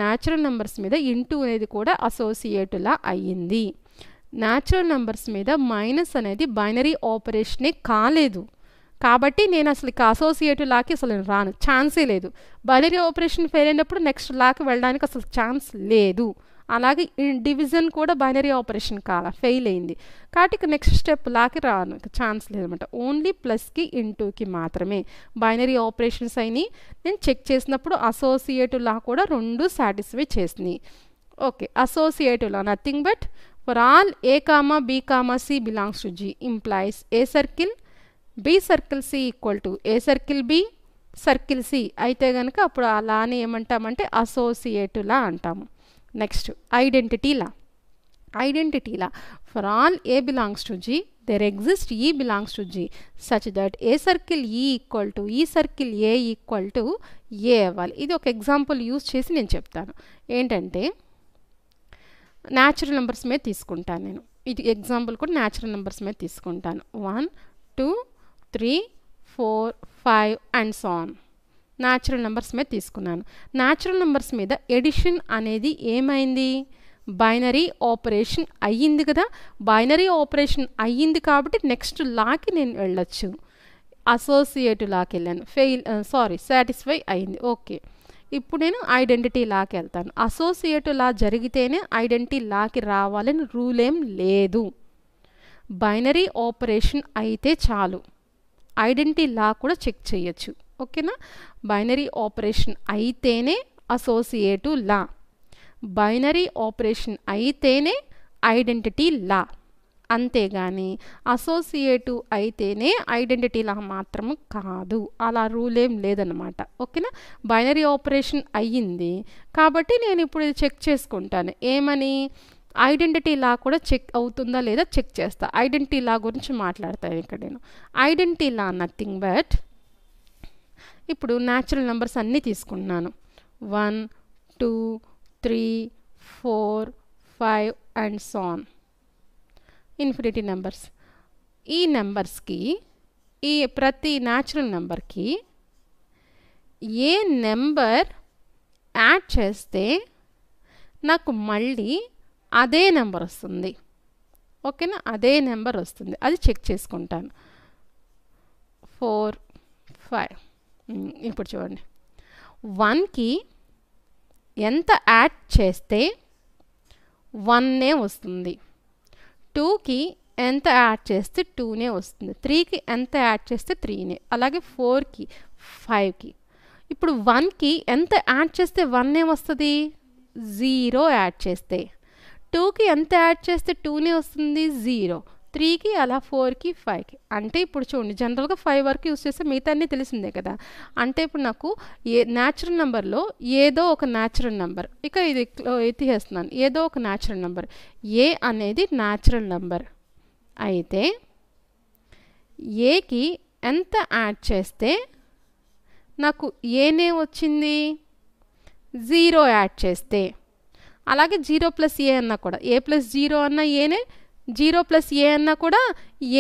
న్యాచురల్ నెంబర్స్ మీద ఇంటూ అనేది కూడా అసోసియేటులా అయ్యింది న్యాచురల్ నెంబర్స్ మీద మైనస్ అనేది బైనరీ ఆపరేషనే కాలేదు కాబట్టి నేను అసలు ఇక అసోసియేట్ లాకి అసలు రాను ఛాన్సే లేదు బైనరీ ఆపరేషన్ ఫెయిల్ అయినప్పుడు నెక్స్ట్ లాకి వెళ్ళడానికి అసలు ఛాన్స్ లేదు అలాగే డివిజన్ కూడా బైనరీ ఆపరేషన్ కాల ఫెయిల్ అయింది కాబట్టి ఇక నెక్స్ట్ స్టెప్ లాకి రాను ఛాన్స్ లేదనమాట ఓన్లీ ప్లస్కి ఇంటూకి మాత్రమే బైనరీ ఆపరేషన్స్ అయినాయి నేను చెక్ చేసినప్పుడు అసోసియేట్ లా కూడా రెండు సాటిస్ఫై చేసినాయి okay associative law nothing but for all A comma b comma C belongs to G implies a circle B circle C equal to A circle B circle C అయితే కనుక అప్పుడు అలానే ఏమంటామంటే law అంటాము next identity law for all a all a belongs to g there exists e belongs to g such that a circle e equal to e circle a equal అవ్వాలి ఇది ఒక example use చేసి నేను చెప్తాను ఏంటంటే natural numbers మీద తీసుకుంటాను నేను ఇది ఎగ్జాంపుల్ కూడా న్యాచురల్ నెంబర్స్ మీద తీసుకుంటాను one two three four five and so natural numbers మీద తీసుకున్నాను న్యాచురల్ నెంబర్స్ మీద ఎడిషన్ అనేది ఏమైంది బైనరీ ఆపరేషన్ అయ్యింది కదా బైనరీ ఆపరేషన్ అయ్యింది కాబట్టి నెక్స్ట్ లాకి నేను వెళ్ళొచ్చు అసోసియేట్ లాకి వెళ్ళాను ఫెయిల్ సారీ సాటిస్ఫై అయింది ఓకే ఇప్పుడు నేను ఐడెంటిటీ లాకి వెళ్తాను అసోసియేట్ లా జరిగితేనే ఐడెంటిటీ లాకి రావాలని రూల్ ఏం లేదు బైనరీ ఆపరేషన్ అయితే చాలు ఐడెంటిటీ లా కూడా చెక్ చేయొచ్చు ఓకేనా బైనరీ ఆపరేషన్ అయితేనే అసోసియేటివ్ లా బైనరీ ఆపరేషన్ అయితేనే ఐడెంటిటీ లా అంతేగాని అసోసియేటివ్ అయితేనే ఐడెంటిటీ లా మాత్రము కాదు అలా రూల్ ఏం లేదనమాట ఓకేనా బైనరీ ఆపరేషన్ అయ్యింది కాబట్టి నేను ఇప్పుడు ఇది చెక్ చేసుకుంటాను ఏమని ఐడెంటిటీ లా కూడా చెక్ అవుతుందా లేదా చెక్ చేస్తా ఐడెంటిటీ లా గురించి మాట్లాడతాను ఇక్కడ నేను ఐడెంటిటీ లా నథింగ్ బట్ ఇప్పుడు న్యాచురల్ నెంబర్స్ అన్నీ తీసుకుంటున్నాను one two three four five and so on infinity numbers ఈ నెంబర్స్కి ఈ ప్రతి న్యాచురల్ నెంబర్కి ఏ నెంబర్ యాడ్ చేస్తే నాకు మళ్ళీ అదే నెంబర్ వస్తుంది ఓకేనా అదే నెంబర్ వస్తుంది అది చెక్ చేసుకుంటాను ఫోర్ ఫైవ్ ఇప్పుడు చూడండి వన్కి ఎంత యాడ్ చేస్తే వన్నే వస్తుంది టూకి ఎంత యాడ్ చేస్తే టూనే వస్తుంది త్రీకి ఎంత యాడ్ చేస్తే త్రీనే అలాగే ఫోర్కి ఫైవ్కి ఇప్పుడు వన్కి ఎంత యాడ్ చేస్తే వన్ వస్తుంది జీరో యాడ్ చేస్తే టూకి ఎంత యాడ్ చేస్తే టూనే వస్తుంది జీరో త్రీకి అలా ఫోర్కి ఫైవ్కి అంటే ఇప్పుడు చూడండి జనరల్గా ఫైవ్ వరకు యూస్ చేస్తే మిగతా అన్నీ తెలిసిందే కదా అంటే ఇప్పుడు నాకు ఏ న్యాచురల్ నెంబర్లో ఏదో ఒక న్యాచురల్ నెంబర్ ఇక ఇది ఎత్తిహేస్తున్నాను ఏదో ఒక న్యాచురల్ నెంబర్ ఏ అనేది న్యాచురల్ నెంబర్ అయితే ఏకి ఎంత యాడ్ చేస్తే నాకు ఏనే వచ్చింది జీరో యాడ్ చేస్తే అలాగే జీరో ప్లస్ ఏ అన్నా కూడా ఏ ప్లస్ జీరో అన్నా ఏనే జీరో ప్లస్ ఏ అన్నా కూడా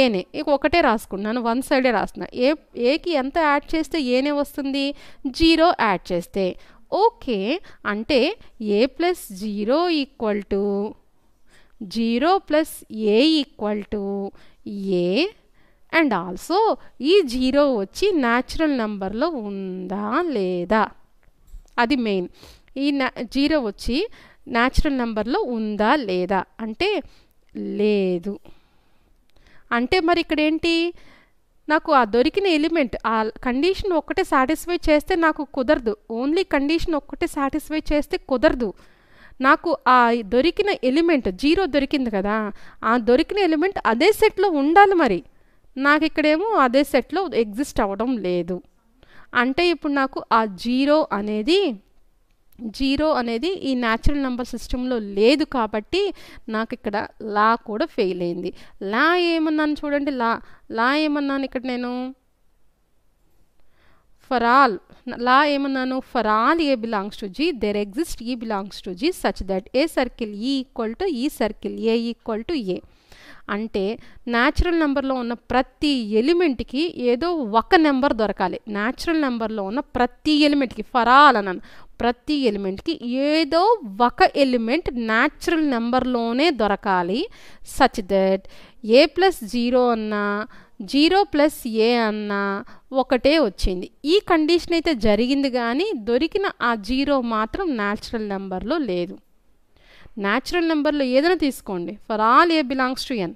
ఏనే ఒకటే రాసుకున్నాను వన్ సైడే రాస్తున్నా ఏ ఏకి ఎంత యాడ్ చేస్తే ఏనే వస్తుంది జీరో యాడ్ చేస్తే ఓకే అంటే a plus zero equal to zero plus a equal to a and also ఈ జీరో వచ్చి న్యాచురల్ నెంబర్లో ఉందా లేదా అది మెయిన్ ఈ జీరో వచ్చి న్యాచురల్ నెంబర్లో ఉందా లేదా అంటే లేదు అంటే మరి ఇక్కడ ఏంటి నాకు ఆ దొరికిన ఎలిమెంట్ ఆ కండిషన్ ఒక్కటే సాటిస్ఫై చేస్తే నాకు కుదరదు ఓన్లీ కండిషన్ ఒక్కటే సాటిస్ఫై చేస్తే కుదరదు నాకు ఆ దొరికిన ఎలిమెంట్ జీరో దొరికింది కదా ఆ దొరికిన ఎలిమెంట్ అదే సెట్లో ఉండాలి మరి నాకు ఇక్కడేమో అదే సెట్లో ఎగ్జిస్ట్ అవ్వడం లేదు అంటే ఇప్పుడు నాకు ఆ జీరో అనేది జీరో అనేది ఈ న్యాచురల్ నెంబర్ సిస్టంలో లేదు కాబట్టి నాకు ఇక్కడ లా కూడా ఫెయిల్ అయింది లా ఏమన్నాను చూడండి లా లా ఏమన్నాను ఇక్కడ నేను ఫర్ ఆల్ లా ఏమన్నాను for all a belongs to G there exist e belongs to G such that a circle e equal to e circle a equal to a అంటే న్యాచురల్ నెంబర్లో ఉన్న ప్రతి ఎలిమెంట్కి ఏదో ఒక నెంబర్ దొరకాలి న్యాచురల్ నెంబర్లో ఉన్న ప్రతి ఎలిమెంట్కి ఫర్ ఆల్ అన్నాను ప్రతి ఎలిమెంట్కి ఏదో ఒక ఎలిమెంట్ న్యాచురల్ నెంబర్లోనే దొరకాలి such that a plus zero అన్నా జీరో ప్లస్ ఏ అన్నా ఒకటే వచ్చింది ఈ కండిషన్ అయితే జరిగింది కానీ దొరికిన ఆ జీరో మాత్రం న్యాచురల్ నెంబర్లో లేదు న్యాచురల్ నెంబర్లో ఏదైనా తీసుకోండి for all a belongs to N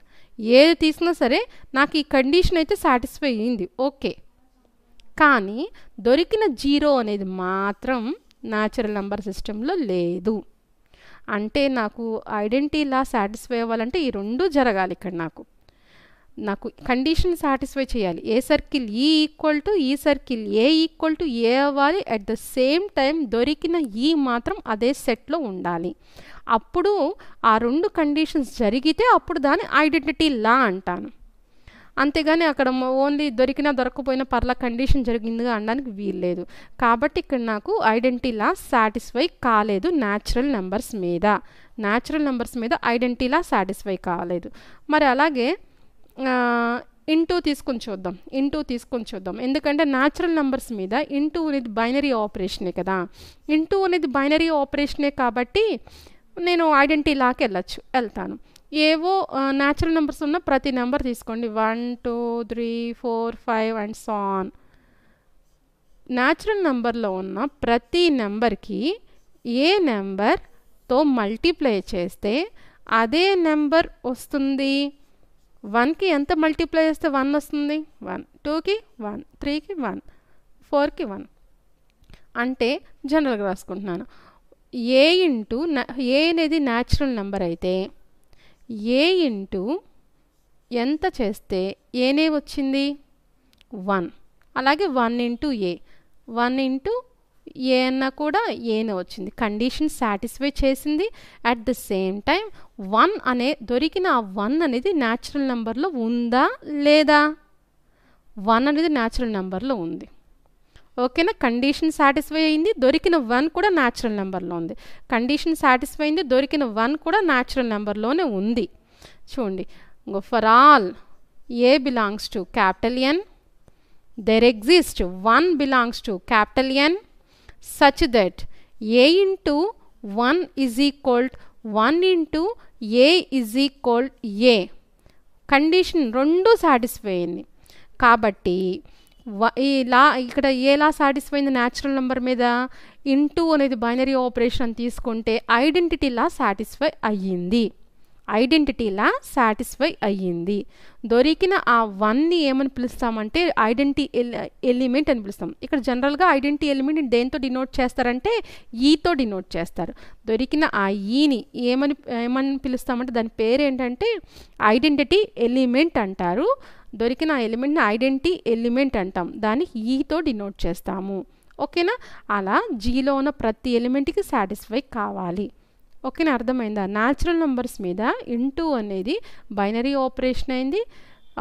ఏది తీసినా సరే నాకు ఈ కండిషన్ అయితే సాటిస్ఫై అయింది ఓకే కానీ దొరికిన జీరో అనేది మాత్రం న్యాచురల్ నంబర్ సిస్టంలో లేదు అంటే నాకు లా సాటిస్ఫై అవ్వాలంటే ఈ రెండు జరగాలి ఇక్కడ నాకు నాకు కండిషన్ సాటిస్ఫై చేయాలి a circle e e equal to e circle a equal to a అవ్వాలి అట్ ద సేమ్ టైం దొరికిన ఈ e మాత్రం అదే సెట్లో ఉండాలి అప్పుడు ఆ రెండు కండిషన్స్ జరిగితే అప్పుడు దాన్ని ఐడెంటిటీ లా అంటాను అంతేగాని అక్కడ ఓన్లీ దొరికినా దొరకకపోయినా పర్లా కండిషన్ జరిగిందిగా అనడానికి వీల్లేదు కాబట్టి ఇక్కడ నాకు ఐడెంటిటీ లా సాటిస్ఫై కాలేదు న్యాచురల్ నెంబర్స్ మీద న్యాచురల్ నెంబర్స్ మీద ఐడెంటిటీ లా సాటిస్ఫై కాలేదు మరి అలాగే ఇంటూ తీసుకొని చూద్దాం ఇంటూ తీసుకొని చూద్దాం ఎందుకంటే న్యాచురల్ నెంబర్స్ మీద ఇంటూ అనేది బైనరీ ఆపరేషనే కదా ఇంటూ అనేది బైనరీ ఆపరేషనే కాబట్టి నేను ఐడెంటిటీ లాకి వెళ్ళచ్చు వెళ్తాను ఏవో న్యాచురల్ నెంబర్స్ ఉన్న ప్రతి నెంబర్ తీసుకోండి one two three four five and so on natural నెంబర్లో ఉన్న ప్రతి నెంబర్కి ఏ నెంబర్తో మల్టిప్లై చేస్తే అదే నెంబర్ వస్తుంది వన్కి ఎంత మల్టిప్లై చేస్తే వన్ వస్తుంది వన్ టూకి వన్ త్రీకి వన్ ఫోర్కి వన్ అంటే జనరల్గా రాసుకుంటున్నాను ఏ ఇంటూ ఏ అనేది న్యాచురల్ నెంబర్ అయితే ఏ ఇంటూ ఎంత చేస్తే ఏనే వచ్చింది వన్ అలాగే one into a one into a అన్నా కూడా ఏనే వచ్చింది కండిషన్ సాటిస్ఫై చేసింది at the same time one అనే దొరికిన ఆ వన్ అనేది న్యాచురల్ నెంబర్లో ఉందా లేదా వన్ అనేది న్యాచురల్ నెంబర్లో ఉంది ఓకేనా కండిషన్ సాటిస్ఫై అయింది దొరికిన వన్ కూడా న్యాచురల్ నెంబర్లో ఉంది కండిషన్ సాటిస్ఫై అయింది దొరికిన వన్ కూడా న్యాచురల్ నెంబర్లోనే ఉంది చూడండి for all a belongs to capital N there exist one belongs to capital N such that a into one is equal one into a is equal a condition రెండు satisfy అయింది కాబట్టి ఈ law ఇక్కడ ఏ law satisfy అయింది natural number మీద into అనేది binary operation తీసుకుంటే ఐడెంటిటీ లా సాటిస్ఫై అయ్యింది ఐడెంటిటీ లా సాటిస్ఫై అయ్యింది దొరికిన ఆ వన్ని ఏమని పిలుస్తామంటే ఐడెంటిటీ ఎలిమెంట్ అని పిలుస్తాం ఇక్కడ జనరల్గా ఐడెంటిటీ ఎలిమెంట్ దేంతో డినోట్ చేస్తారంటే ఈతో e డినోట్ చేస్తారు దొరికిన ఆ ఈని e ఏమని ఏమని పిలుస్తామంటే దాని పేరు ఏంటంటే ఐడెంటిటీ ఎలిమెంట్ అంటారు దొరికిన ఎలిమెంట్ని ఐడెంటిటీ ఎలిమెంట్ అంటాం దాన్ని ఈతో డినోట్ చేస్తాము ఓకేనా అలా జీలో ఉన్న ప్రతి ఎలిమెంట్కి సాటిస్ఫై కావాలి ఓకేనా అర్థమైందా న్యాచురల్ నెంబర్స్ మీద ఇంటూ అనేది బైనరీ ఆపరేషన్ అయింది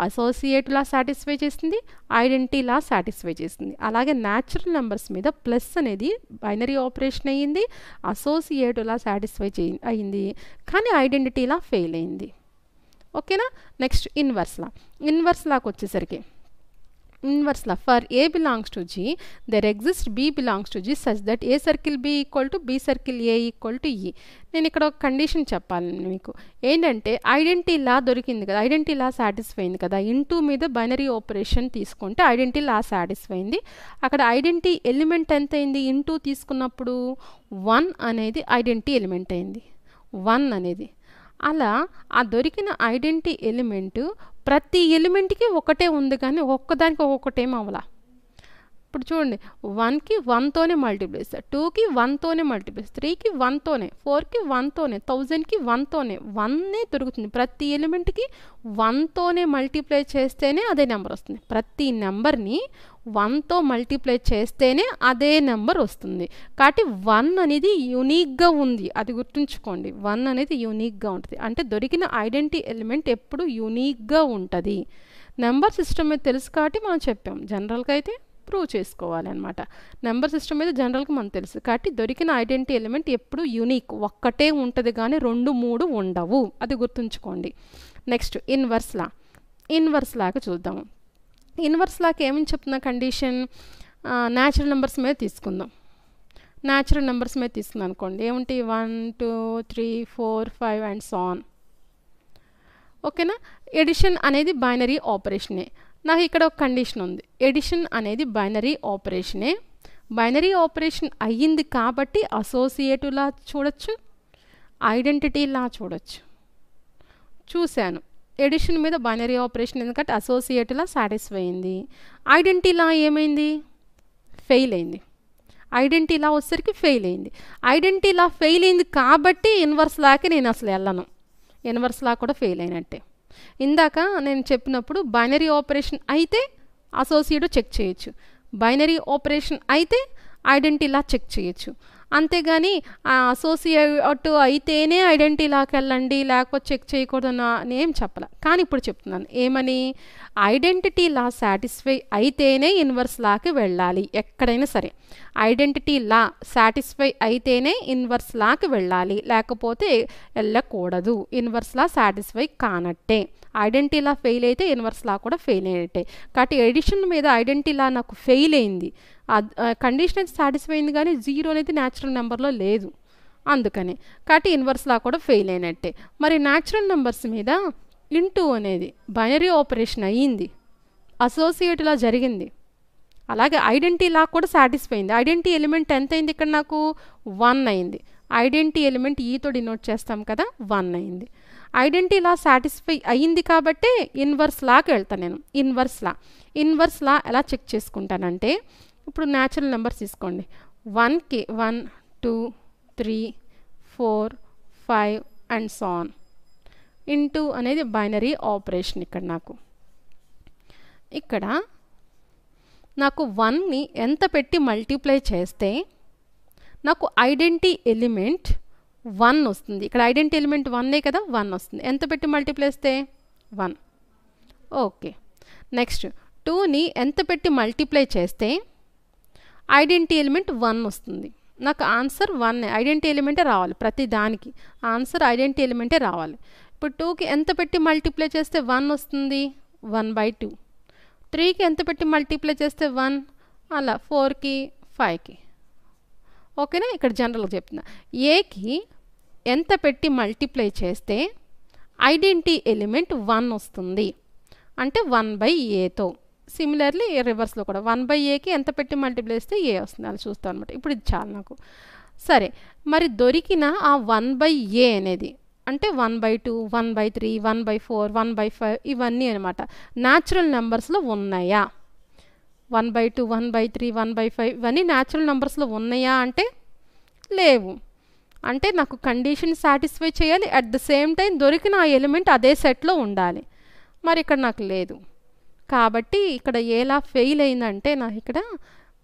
అసోసియేట్లా సాటిస్ఫై చేసింది ఐడెంటిటీలా సాటిస్ఫై చేసింది అలాగే న్యాచురల్ నెంబర్స్ మీద ప్లస్ అనేది బైనరీ ఆపరేషన్ అయ్యింది అసోసియేట్లా సాటిస్ఫై చే అయింది కానీ ఐడెంటిటీలా ఫెయిల్ అయింది ఓకేనా నెక్స్ట్ ఇన్వర్స్ లా ఇన్వర్స్ లాకు వచ్చేసరికి inverse law for a belongs to G there exist b belongs to G such that a circle b equal to b circle a equal to e నేను ఇక్కడ ఒక condition చెప్పాలండి మీకు ఏంటంటే ఐడెంటి లా దొరికింది కదా ఐడెంటి లా సాటిస్ఫై అయింది కదా ఇంటూ మీద బైనరీ ఆపరేషన్ తీసుకుంటే ఐడెంటి లా సాటిస్ఫై అయింది అక్కడ ఐడెంటి ఎలిమెంట్ ఎంత అయింది ఇంటూ తీసుకున్నప్పుడు వన్ అనేది ఐడెంటి ఎలిమెంట్ అయింది వన్ అనేది అలా ఆ దొరికిన ఐడెంటిటీ ఎలిమెంటు ప్రతి ఎలిమెంట్కి ఒకటే ఉంది కానీ ఒక్కదానికి ఒక్కొక్కటి అవలా ఇప్పుడు చూడండి వన్కి వన్తోనే మల్టిప్లై టూకి వన్తోనే మల్టిప్లై త్రీకి వన్తోనే ఫోర్కి వన్తోనే థౌజండ్కి వన్తోనే వన్నే దొరుకుతుంది ప్రతి ఎలిమెంట్కి వన్తోనే మల్టిప్లై చేస్తేనే అదే నెంబర్ వస్తుంది ప్రతి నెంబర్ని వన్తో మల్టిప్లై చేస్తేనే అదే నెంబర్ వస్తుంది కాబట్టి వన్ అనేది యునీక్గా ఉంది అది గుర్తుంచుకోండి వన్ అనేది యూనీక్గా ఉంటుంది అంటే దొరికిన ఐడెంటిటీ ఎలిమెంట్ ఎప్పుడు యూనీక్గా ఉంటుంది నెంబర్ సిస్టమ్ తెలుసు కాబట్టి మనం చెప్పాం జనరల్గా అయితే ప్రూవ్ చేసుకోవాలన్నమాట నెంబర్ సిస్టమ్ మీద జనరల్గా మనకు తెలుసు కాబట్టి దొరికిన ఐడెంటిటీ ఎలిమెంట్ ఎప్పుడు యూనిక్ ఒక్కటే ఉంటుంది కానీ రెండు మూడు ఉండవు అది గుర్తుంచుకోండి నెక్స్ట్ ఇన్వర్స్ లా ఇన్వర్స్ లాగా చూద్దాము ఇన్వర్స్ లాగా ఏమని చెప్తున్న కండిషన్ న్యాచురల్ నెంబర్స్ మీద తీసుకుందాం న్యాచురల్ నెంబర్స్ మీద తీసుకుందాం అనుకోండి ఏమిటి one two three four five and so on ఓకేనా ఎడిషన్ అనేది బైనరీ ఆపరేషనే నాకు ఇక్కడ ఒక కండిషన్ ఉంది ఎడిషన్ అనేది బైనరీ ఆపరేషనే బైనరీ ఆపరేషన్ అయ్యింది కాబట్టి అసోసియేటివ్లా చూడొచ్చు ఐడెంటిటీలా చూడొచ్చు చూశాను ఎడిషన్ మీద బైనరీ ఆపరేషన్ ఎందుకంటే అసోసియేట్లా సాటిస్ఫై అయింది ఐడెంటిటీలా ఏమైంది ఫెయిల్ అయింది ఐడెంటిటీలా వచ్చేసరికి ఫెయిల్ అయింది ఐడెంటిటీలా ఫెయిల్ అయింది కాబట్టి ఇన్వర్స్ లాకి నేను అసలు వెళ్ళను ఇన్వర్స్ లా కూడా ఫెయిల్ అయినట్టే ఇందాక నేను చెప్పినప్పుడు బైనరీ ఆపరేషన్ అయితే అసోసియేట్ చెక్ చేయొచ్చు బైనరీ ఆపరేషన్ అయితే ఐడెంటిలా చెక్ చేయొచ్చు అంతేగాని అసోసియేట్ అయితేనే ఐడెంటిటీ లాక్ వెళ్ళండి లేకపోతే చెక్ చేయకూడదని నేం చెప్పలే కానీ ఇప్పుడు చెప్తున్నాను ఏమని ఐడెంటిటీ లా సాటిస్ఫై అయితేనే ఇన్వర్స్ లాకి వెళ్ళాలి ఎక్కడైనా సరే ఐడెంటిటీ లా సాటిస్ఫై అయితేనే ఇన్వర్స్ లాకి వెళ్ళాలి లేకపోతే వెళ్ళకూడదు ఇన్వర్స్ లా సాటిస్ఫై కానట్టే ఐడెంటిటీ లా ఫెయిల్ అయితే ఇన్వర్స్ లా కూడా ఫెయిల్ అయినట్టే కాబట్టి ఎడిషన్ మీద ఐడెంటిటీ లా నాకు ఫెయిల్ అయింది కండిషన్ అయితే సాటిస్ఫై అయింది కానీ జీరో అనేది న్యాచురల్ నెంబర్లో లేదు అందుకని కాబట్టి ఇన్వర్స్లా కూడా ఫెయిల్ అయినట్టే మరి న్యాచురల్ నెంబర్స్ మీద ఇంటూ అనేది బైనరీ ఆపరేషన్ అయ్యింది అసోసియేట్లా జరిగింది అలాగే ఐడెంటిటీ లా కూడా సాటిస్ఫై అయింది ఐడెంటిటీ ఎలిమెంట్ ఎంత అయింది ఇక్కడ నాకు వన్ అయింది ఐడెంటిటీ ఎలిమెంట్ ఈతో డినోట్ చేస్తాం కదా వన్ అయింది ఐడెంటిటీ లా సాటిస్ఫై అయింది కాబట్టే ఇన్వర్స్ లాకి వెళ్తాను నేను ఇన్వర్స్ లా ఇన్వర్స్ లా ఎలా చెక్ చేసుకుంటానంటే ఇప్పుడు న్యాచురల్ నెంబర్స్ తీసుకోండి వన్కి one two three four five and so on into అనేది బైనరీ ఆపరేషన్ ఇక్కడ నాకు ఇక్కడ నాకు వన్ని ఎంత పెట్టి మల్టిప్లై చేస్తే నాకు ఐడెంటిటీ ఎలిమెంట్ వన్ వస్తుంది ఇక్కడ ఐడెంటిటీ ఎలిమెంట్ వన్నే కదా వన్ వస్తుంది ఎంత పెట్టి మల్టిప్లై చేస్తే వన్ ఓకే నెక్స్ట్ టూని ఎంత పెట్టి మల్టిప్లై చేస్తే ఐడెంటిటీ ఎలిమెంట్ వన్ వస్తుంది నాకు ఆన్సర్ వన్ ఐడెంటిటీ ఎలిమెంటే రావాలి ప్రతి దానికి ఆన్సర్ ఐడెంటిటీ ఎలిమెంటే రావాలి ఇప్పుడు టూకి ఎంత పెట్టి మల్టిప్లై చేస్తే వన్ వస్తుంది వన్ బై టూ త్రీకి ఎంత పెట్టి మల్టిప్లై చేస్తే వన్ అలా ఫోర్కి ఫైవ్కి ఓకేనా ఇక్కడ జనరల్గా చెప్తున్నా ఏకి ఎంత పెట్టి మల్టిప్లై చేస్తే ఐడెంటిటీ ఎలిమెంట్ వన్ వస్తుంది అంటే వన్ బై ఏతో సిమిలర్లీ రివర్స్లో కూడా వన్ బై ఏకి ఎంత పెట్టి మల్టిప్లై చేస్తే ఏ వస్తుంది అలా చూస్తాం అనమాట ఇప్పుడు ఇది చాలు నాకు సరే మరి దొరికిన ఆ వన్ బై ఏ అనేది అంటే one by two one by three one by four one by five ఇవన్నీ అనమాట న్యాచురల్ నెంబర్స్లో ఉన్నాయా one by two one by three one by five ఇవన్నీ న్యాచురల్ నెంబర్స్లో ఉన్నాయా అంటే లేవు అంటే నాకు కండిషన్ సాటిస్ఫై చేయాలి అట్ ద సేమ్ టైం దొరికిన ఆ ఎలిమెంట్ అదే సెట్లో ఉండాలి మరి ఇక్కడ నాకు లేదు కాబట్టి ఇక్కడ ఏలా ఫెయిల్ అయిందంటే నాకు ఇక్కడ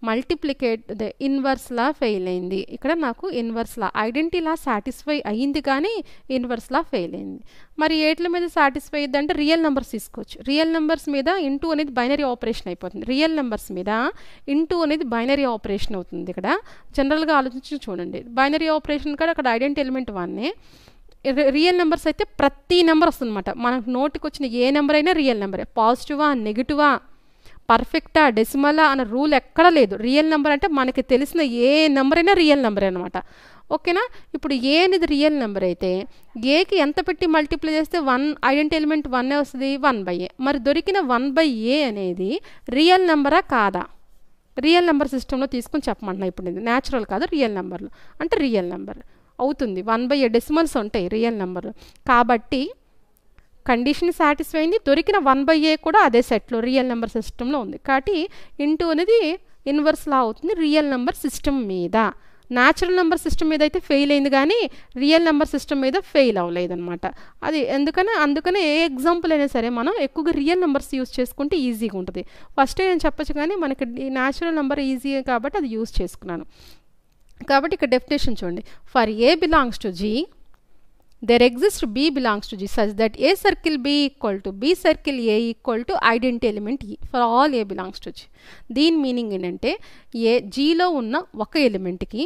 మల్టిప్లికేట్ అదే ఇన్వర్స్లా ఫెయిల్ అయింది ఇక్కడ నాకు ఇన్వర్స్లా ఐడెంటిలా సాటిస్ఫై అయింది కానీ ఇన్వర్స్లా ఫెయిల్ అయింది మరి ఏట్ల మీద సాటిస్ఫై అయ్యింది అంటే రియల్ నెంబర్స్ తీసుకోవచ్చు రియల్ నెంబర్స్ మీద ఇంటూ అనేది బైనరీ ఆపరేషన్ అయిపోతుంది రియల్ నెంబర్స్ మీద ఇంటూ అనేది బైనరీ ఆపరేషన్ అవుతుంది ఇక్కడ జనరల్గా ఆలోచించి చూడండి బైనరీ ఆపరేషన్ కూడా అక్కడ ఐడెంటి ఎలిమెంట్ వన్నే రియల్ నెంబర్స్ అయితే ప్రతి నెంబర్ వస్తుందన్నమాట మనకు నోటికి వచ్చిన ఏ నెంబర్ అయినా రియల్ నెంబరే పాజిటివా నెగిటివా పర్ఫెక్టా డెసిమలా అన్న రూల్ ఎక్కడా లేదు రియల్ నెంబర్ అంటే మనకి తెలిసిన ఏ నెంబర్ అయినా రియల్ నెంబరే అనమాట ఓకేనా ఇప్పుడు ఏ అనేది రియల్ నెంబర్ అయితే ఏకి ఎంత పెట్టి మల్టిప్లై చేస్తే వన్ ఐడెంటి ఎలిమెంట్ వన్ వస్తుంది వన్ బై ఏ మరి దొరికిన వన్ బై ఏ అనేది రియల్ నెంబరా కాదా రియల్ నెంబర్ సిస్టంలో తీసుకుని చెప్పమంటున్నా ఇప్పుడు నేచురల్ న్యాచురల్ కాదు రియల్ నెంబర్లు అంటే రియల్ నెంబర్ అవుతుంది వన్ బై ఏ డెసిమల్స్ ఉంటాయి రియల్ నెంబర్ కాబట్టి కండిషన్ సాటిస్ఫై అయింది దొరికిన వన్ బై ఏ కూడా అదే సెట్లో రియల్ నెంబర్ సిస్టంలో ఉంది కాబట్టి ఇంటూ అనేది ఇన్వర్స్ అవుతుంది రియల్ నెంబర్ సిస్టమ్ మీద న్యాచురల్ నెంబర్ సిస్టమ్ మీద అయితే ఫెయిల్ అయింది కానీ రియల్ నెంబర్ సిస్టమ్ మీద ఫెయిల్ అవ్వలేదన్నమాట అది ఎందుకని అందుకనే ఏ ఎగ్జాంపుల్ అయినా సరే మనం ఎక్కువగా రియల్ నెంబర్స్ యూజ్ చేసుకుంటే ఈజీగా ఉంటుంది ఫస్ట్ నేను చెప్పచ్చు కానీ మనకి న్యాచురల్ నెంబర్ ఈజీ కాబట్టి అది యూజ్ చేసుకున్నాను కాబట్టి ఇక్కడ డెఫినేషన్ చూడండి for a belongs to G there exist b belongs to G such that a circle b equal to b circle a equal to identity element e for all a belongs to G దీని meaning ఏంటంటే a జీలో ఉన్న ఒక ఎలిమెంట్కి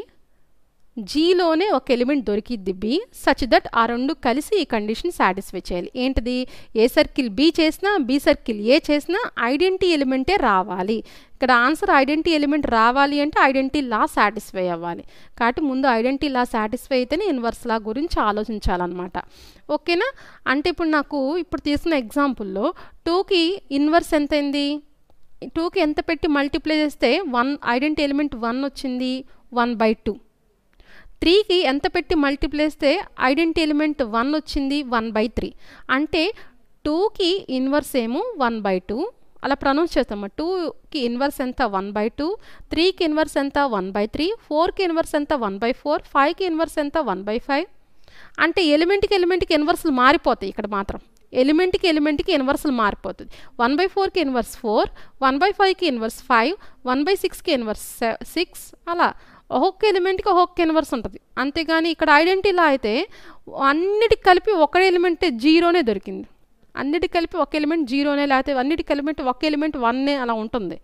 జీలోనే ఒక element దొరికిద్ది b such that ఆ రెండు కలిసి ఈ కండిషన్ సాటిస్ఫై చేయాలి ఏంటిది ఏ సర్కిల్ బి చేసినా బి సర్కిల్ ఏ చేసినా ఐడెంటిటీ ఎలిమెంటే రావాలి ఇక్కడ ఆన్సర్ ఐడెంటిటీ ఎలిమెంట్ రావాలి అంటే ఐడెంటిటీ లా సాటిస్ఫై అవ్వాలి కాబట్టి ముందు ఐడెంటిటీ లా సాటిస్ఫై అయితేనే ఇన్వర్స్ లా గురించి ఆలోచించాలన్నమాట ఓకేనా అంటే ఇప్పుడు నాకు ఇప్పుడు తీసుకున్న ఎగ్జాంపుల్లో టూకి ఇన్వర్స్ ఎంతైంది టూకి ఎంత పెట్టి మల్టిప్లై చేస్తే వన్ ఐడెంటిటీ ఎలిమెంట్ వన్ వచ్చింది వన్ బై టూ త్రీకి ఎంత పెట్టి మల్టిప్లేస్తే ఐడెంటిటీ ఎలిమెంట్ వన్ వచ్చింది వన్ బై త్రీ అంటే టూకి ఇన్వర్స్ ఏమో వన్ బై టూ అలా ప్రొనౌన్స్ చేస్తాము టూకి ఇన్వర్స్ ఎంత వన్ బై టూ త్రీకి ఇన్వర్స్ ఎంత వన్ బై త్రీ ఫోర్కి ఇన్వర్స్ ఎంత వన్ బై ఫోర్ ఫైవ్కి ఇన్వర్స్ ఎంత వన్ బై ఫైవ్ అంటే ఎలిమెంట్కి ఎలిమెంట్కి ఇన్వర్స్లు మారిపోతాయి ఇక్కడ మాత్రం ఎలిమెంట్కి ఎలిమెంట్కి ఇన్వర్స్లు మారిపోతుంది వన్ బై ఫోర్కి ఇన్వర్స్ ఫోర్ వన్ బై ఫైవ్కి ఇన్వర్స్ ఫైవ్ వన్ బై సిక్స్కి ఇన్వర్స్ సిక్స్ అలా ఒక్కొక్క ఎలిమెంట్కి ఒక్కొక్క ఇన్వర్స్ ఉంటుంది అంతేగాని ఇక్కడ ఐడెంటిటీలో అయితే అన్నిటికి కలిపి ఒక ఎలిమెంట్ జీరోనే దొరికింది అన్నిటికి కలిపి ఒక ఎలిమెంట్ జీరోనే లేకపోతే అన్నిటికి ఎలిమెంట్ ఒక ఎలిమెంట్ వన్నే అలా ఉంటుంది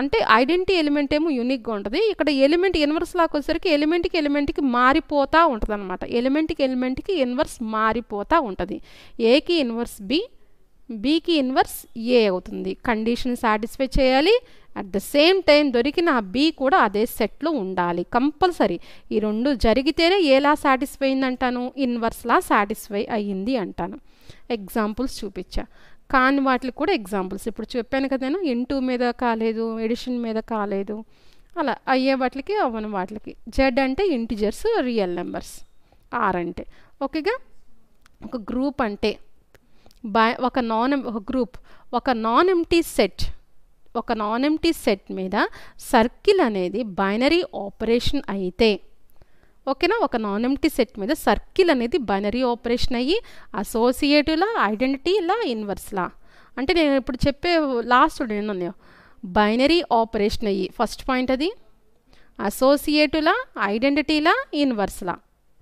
అంటే ఐడెంటిటీ ఎలిమెంట్ ఏమో యూనిక్గా ఉంటుంది ఇక్కడ ఎలిమెంట్ ఇన్వర్స్ లాగా వచ్చేసరికి ఎలిమెంట్కి ఎలిమెంట్కి మారిపోతూ ఉంటుంది అనమాట ఎలిమెంట్కి ఎలిమెంట్కి ఇన్వర్స్ మారిపోతూ ఉంటుంది ఏకి ఇన్వర్స్ బి బీకి ఇన్వర్స్ ఏ అవుతుంది కండిషన్ సాటిస్ఫై చేయాలి అట్ ద సేమ్ టైం దొరికిన ఆ బి కూడా అదే సెట్లో ఉండాలి కంపల్సరీ ఈ రెండు జరిగితేనే ఏలా సాటిస్ఫై అయింది అంటాను ఇన్వర్స్లా సాటిస్ఫై అయ్యింది అంటాను ఎగ్జాంపుల్స్ చూపించా కాని వాటికి కూడా ఎగ్జాంపుల్స్ ఇప్పుడు చెప్పాను కదా ఇంటూ మీద కాలేదు ఎడిషన్ మీద కాలేదు అలా అయ్యే వాటికి అవ్వని వాటికి జెడ్ అంటే ఇంటిజర్స్ రియల్ నెంబర్స్ ఆర్ అంటే ఓకేగా ఒక గ్రూప్ అంటే బై ఒక నాన్ ఒక గ్రూప్ ఒక నాన్ ఎంటీ సెట్ ఒక నాన్ ఎంటీ సెట్ మీద సర్కిల్ అనేది బైనరీ ఆపరేషన్ అయితే ఓకేనా ఒక నాన్ ఎంటీ సెట్ మీద సర్కిల్ అనేది బైనరీ ఆపరేషన్ అయ్యి అసోసియేటివ్లా ఐడెంటిటీలా ఇన్వర్స్లా అంటే నేను ఇప్పుడు చెప్పే లాస్ట్ నేను బైనరీ ఆపరేషన్ అయ్యి ఫస్ట్ పాయింట్ అది అసోసియేటివ్లా ఐడెంటిటీలా ఇన్వర్స్లా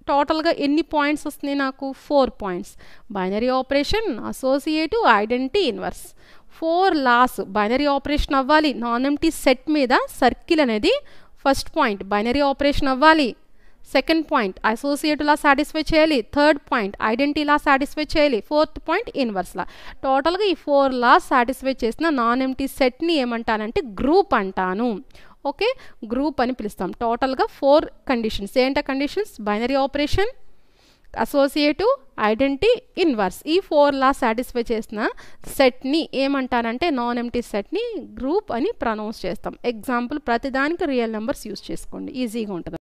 టోటల్గా ఎన్ని పాయింట్స్ వస్తున్నాయి నాకు four points binary operation associative identity inverse four laws binary operation అవ్వాలి నాన్ ఎంటీ సెట్ మీద సర్కిల్ అనేది ఫస్ట్ పాయింట్ బైనరీ ఆపరేషన్ అవ్వాలి సెకండ్ పాయింట్ అసోసియేట్లా సాటిస్ఫై చేయాలి థర్డ్ పాయింట్ ఐడెంటిటీలా సాటిస్ఫై చేయాలి ఫోర్త్ పాయింట్ ఇన్వర్స్లా టోటల్గా ఈ ఫోర్ లాస్ సాటిస్ఫై చేసిన non empty సెట్ని ఏమంటానంటే గ్రూప్ అంటాను ఓకే గ్రూప్ అని పిలుస్తాం టోటల్గా ఫోర్ కండిషన్స్ ఏంట conditions binary operation associative identity inverse ఈ ఫోర్ లా సాటిస్ఫై చేసిన సెట్ని ఏమంటారంటే నాన్ ఎంటీ సెట్ని గ్రూప్ అని ప్రనౌన్స్ చేస్తాం ఎగ్జాంపుల్ ప్రతిదానికి రియల్ నెంబర్స్ యూస్ చేసుకోండి ఈజీగా ఉంటుంది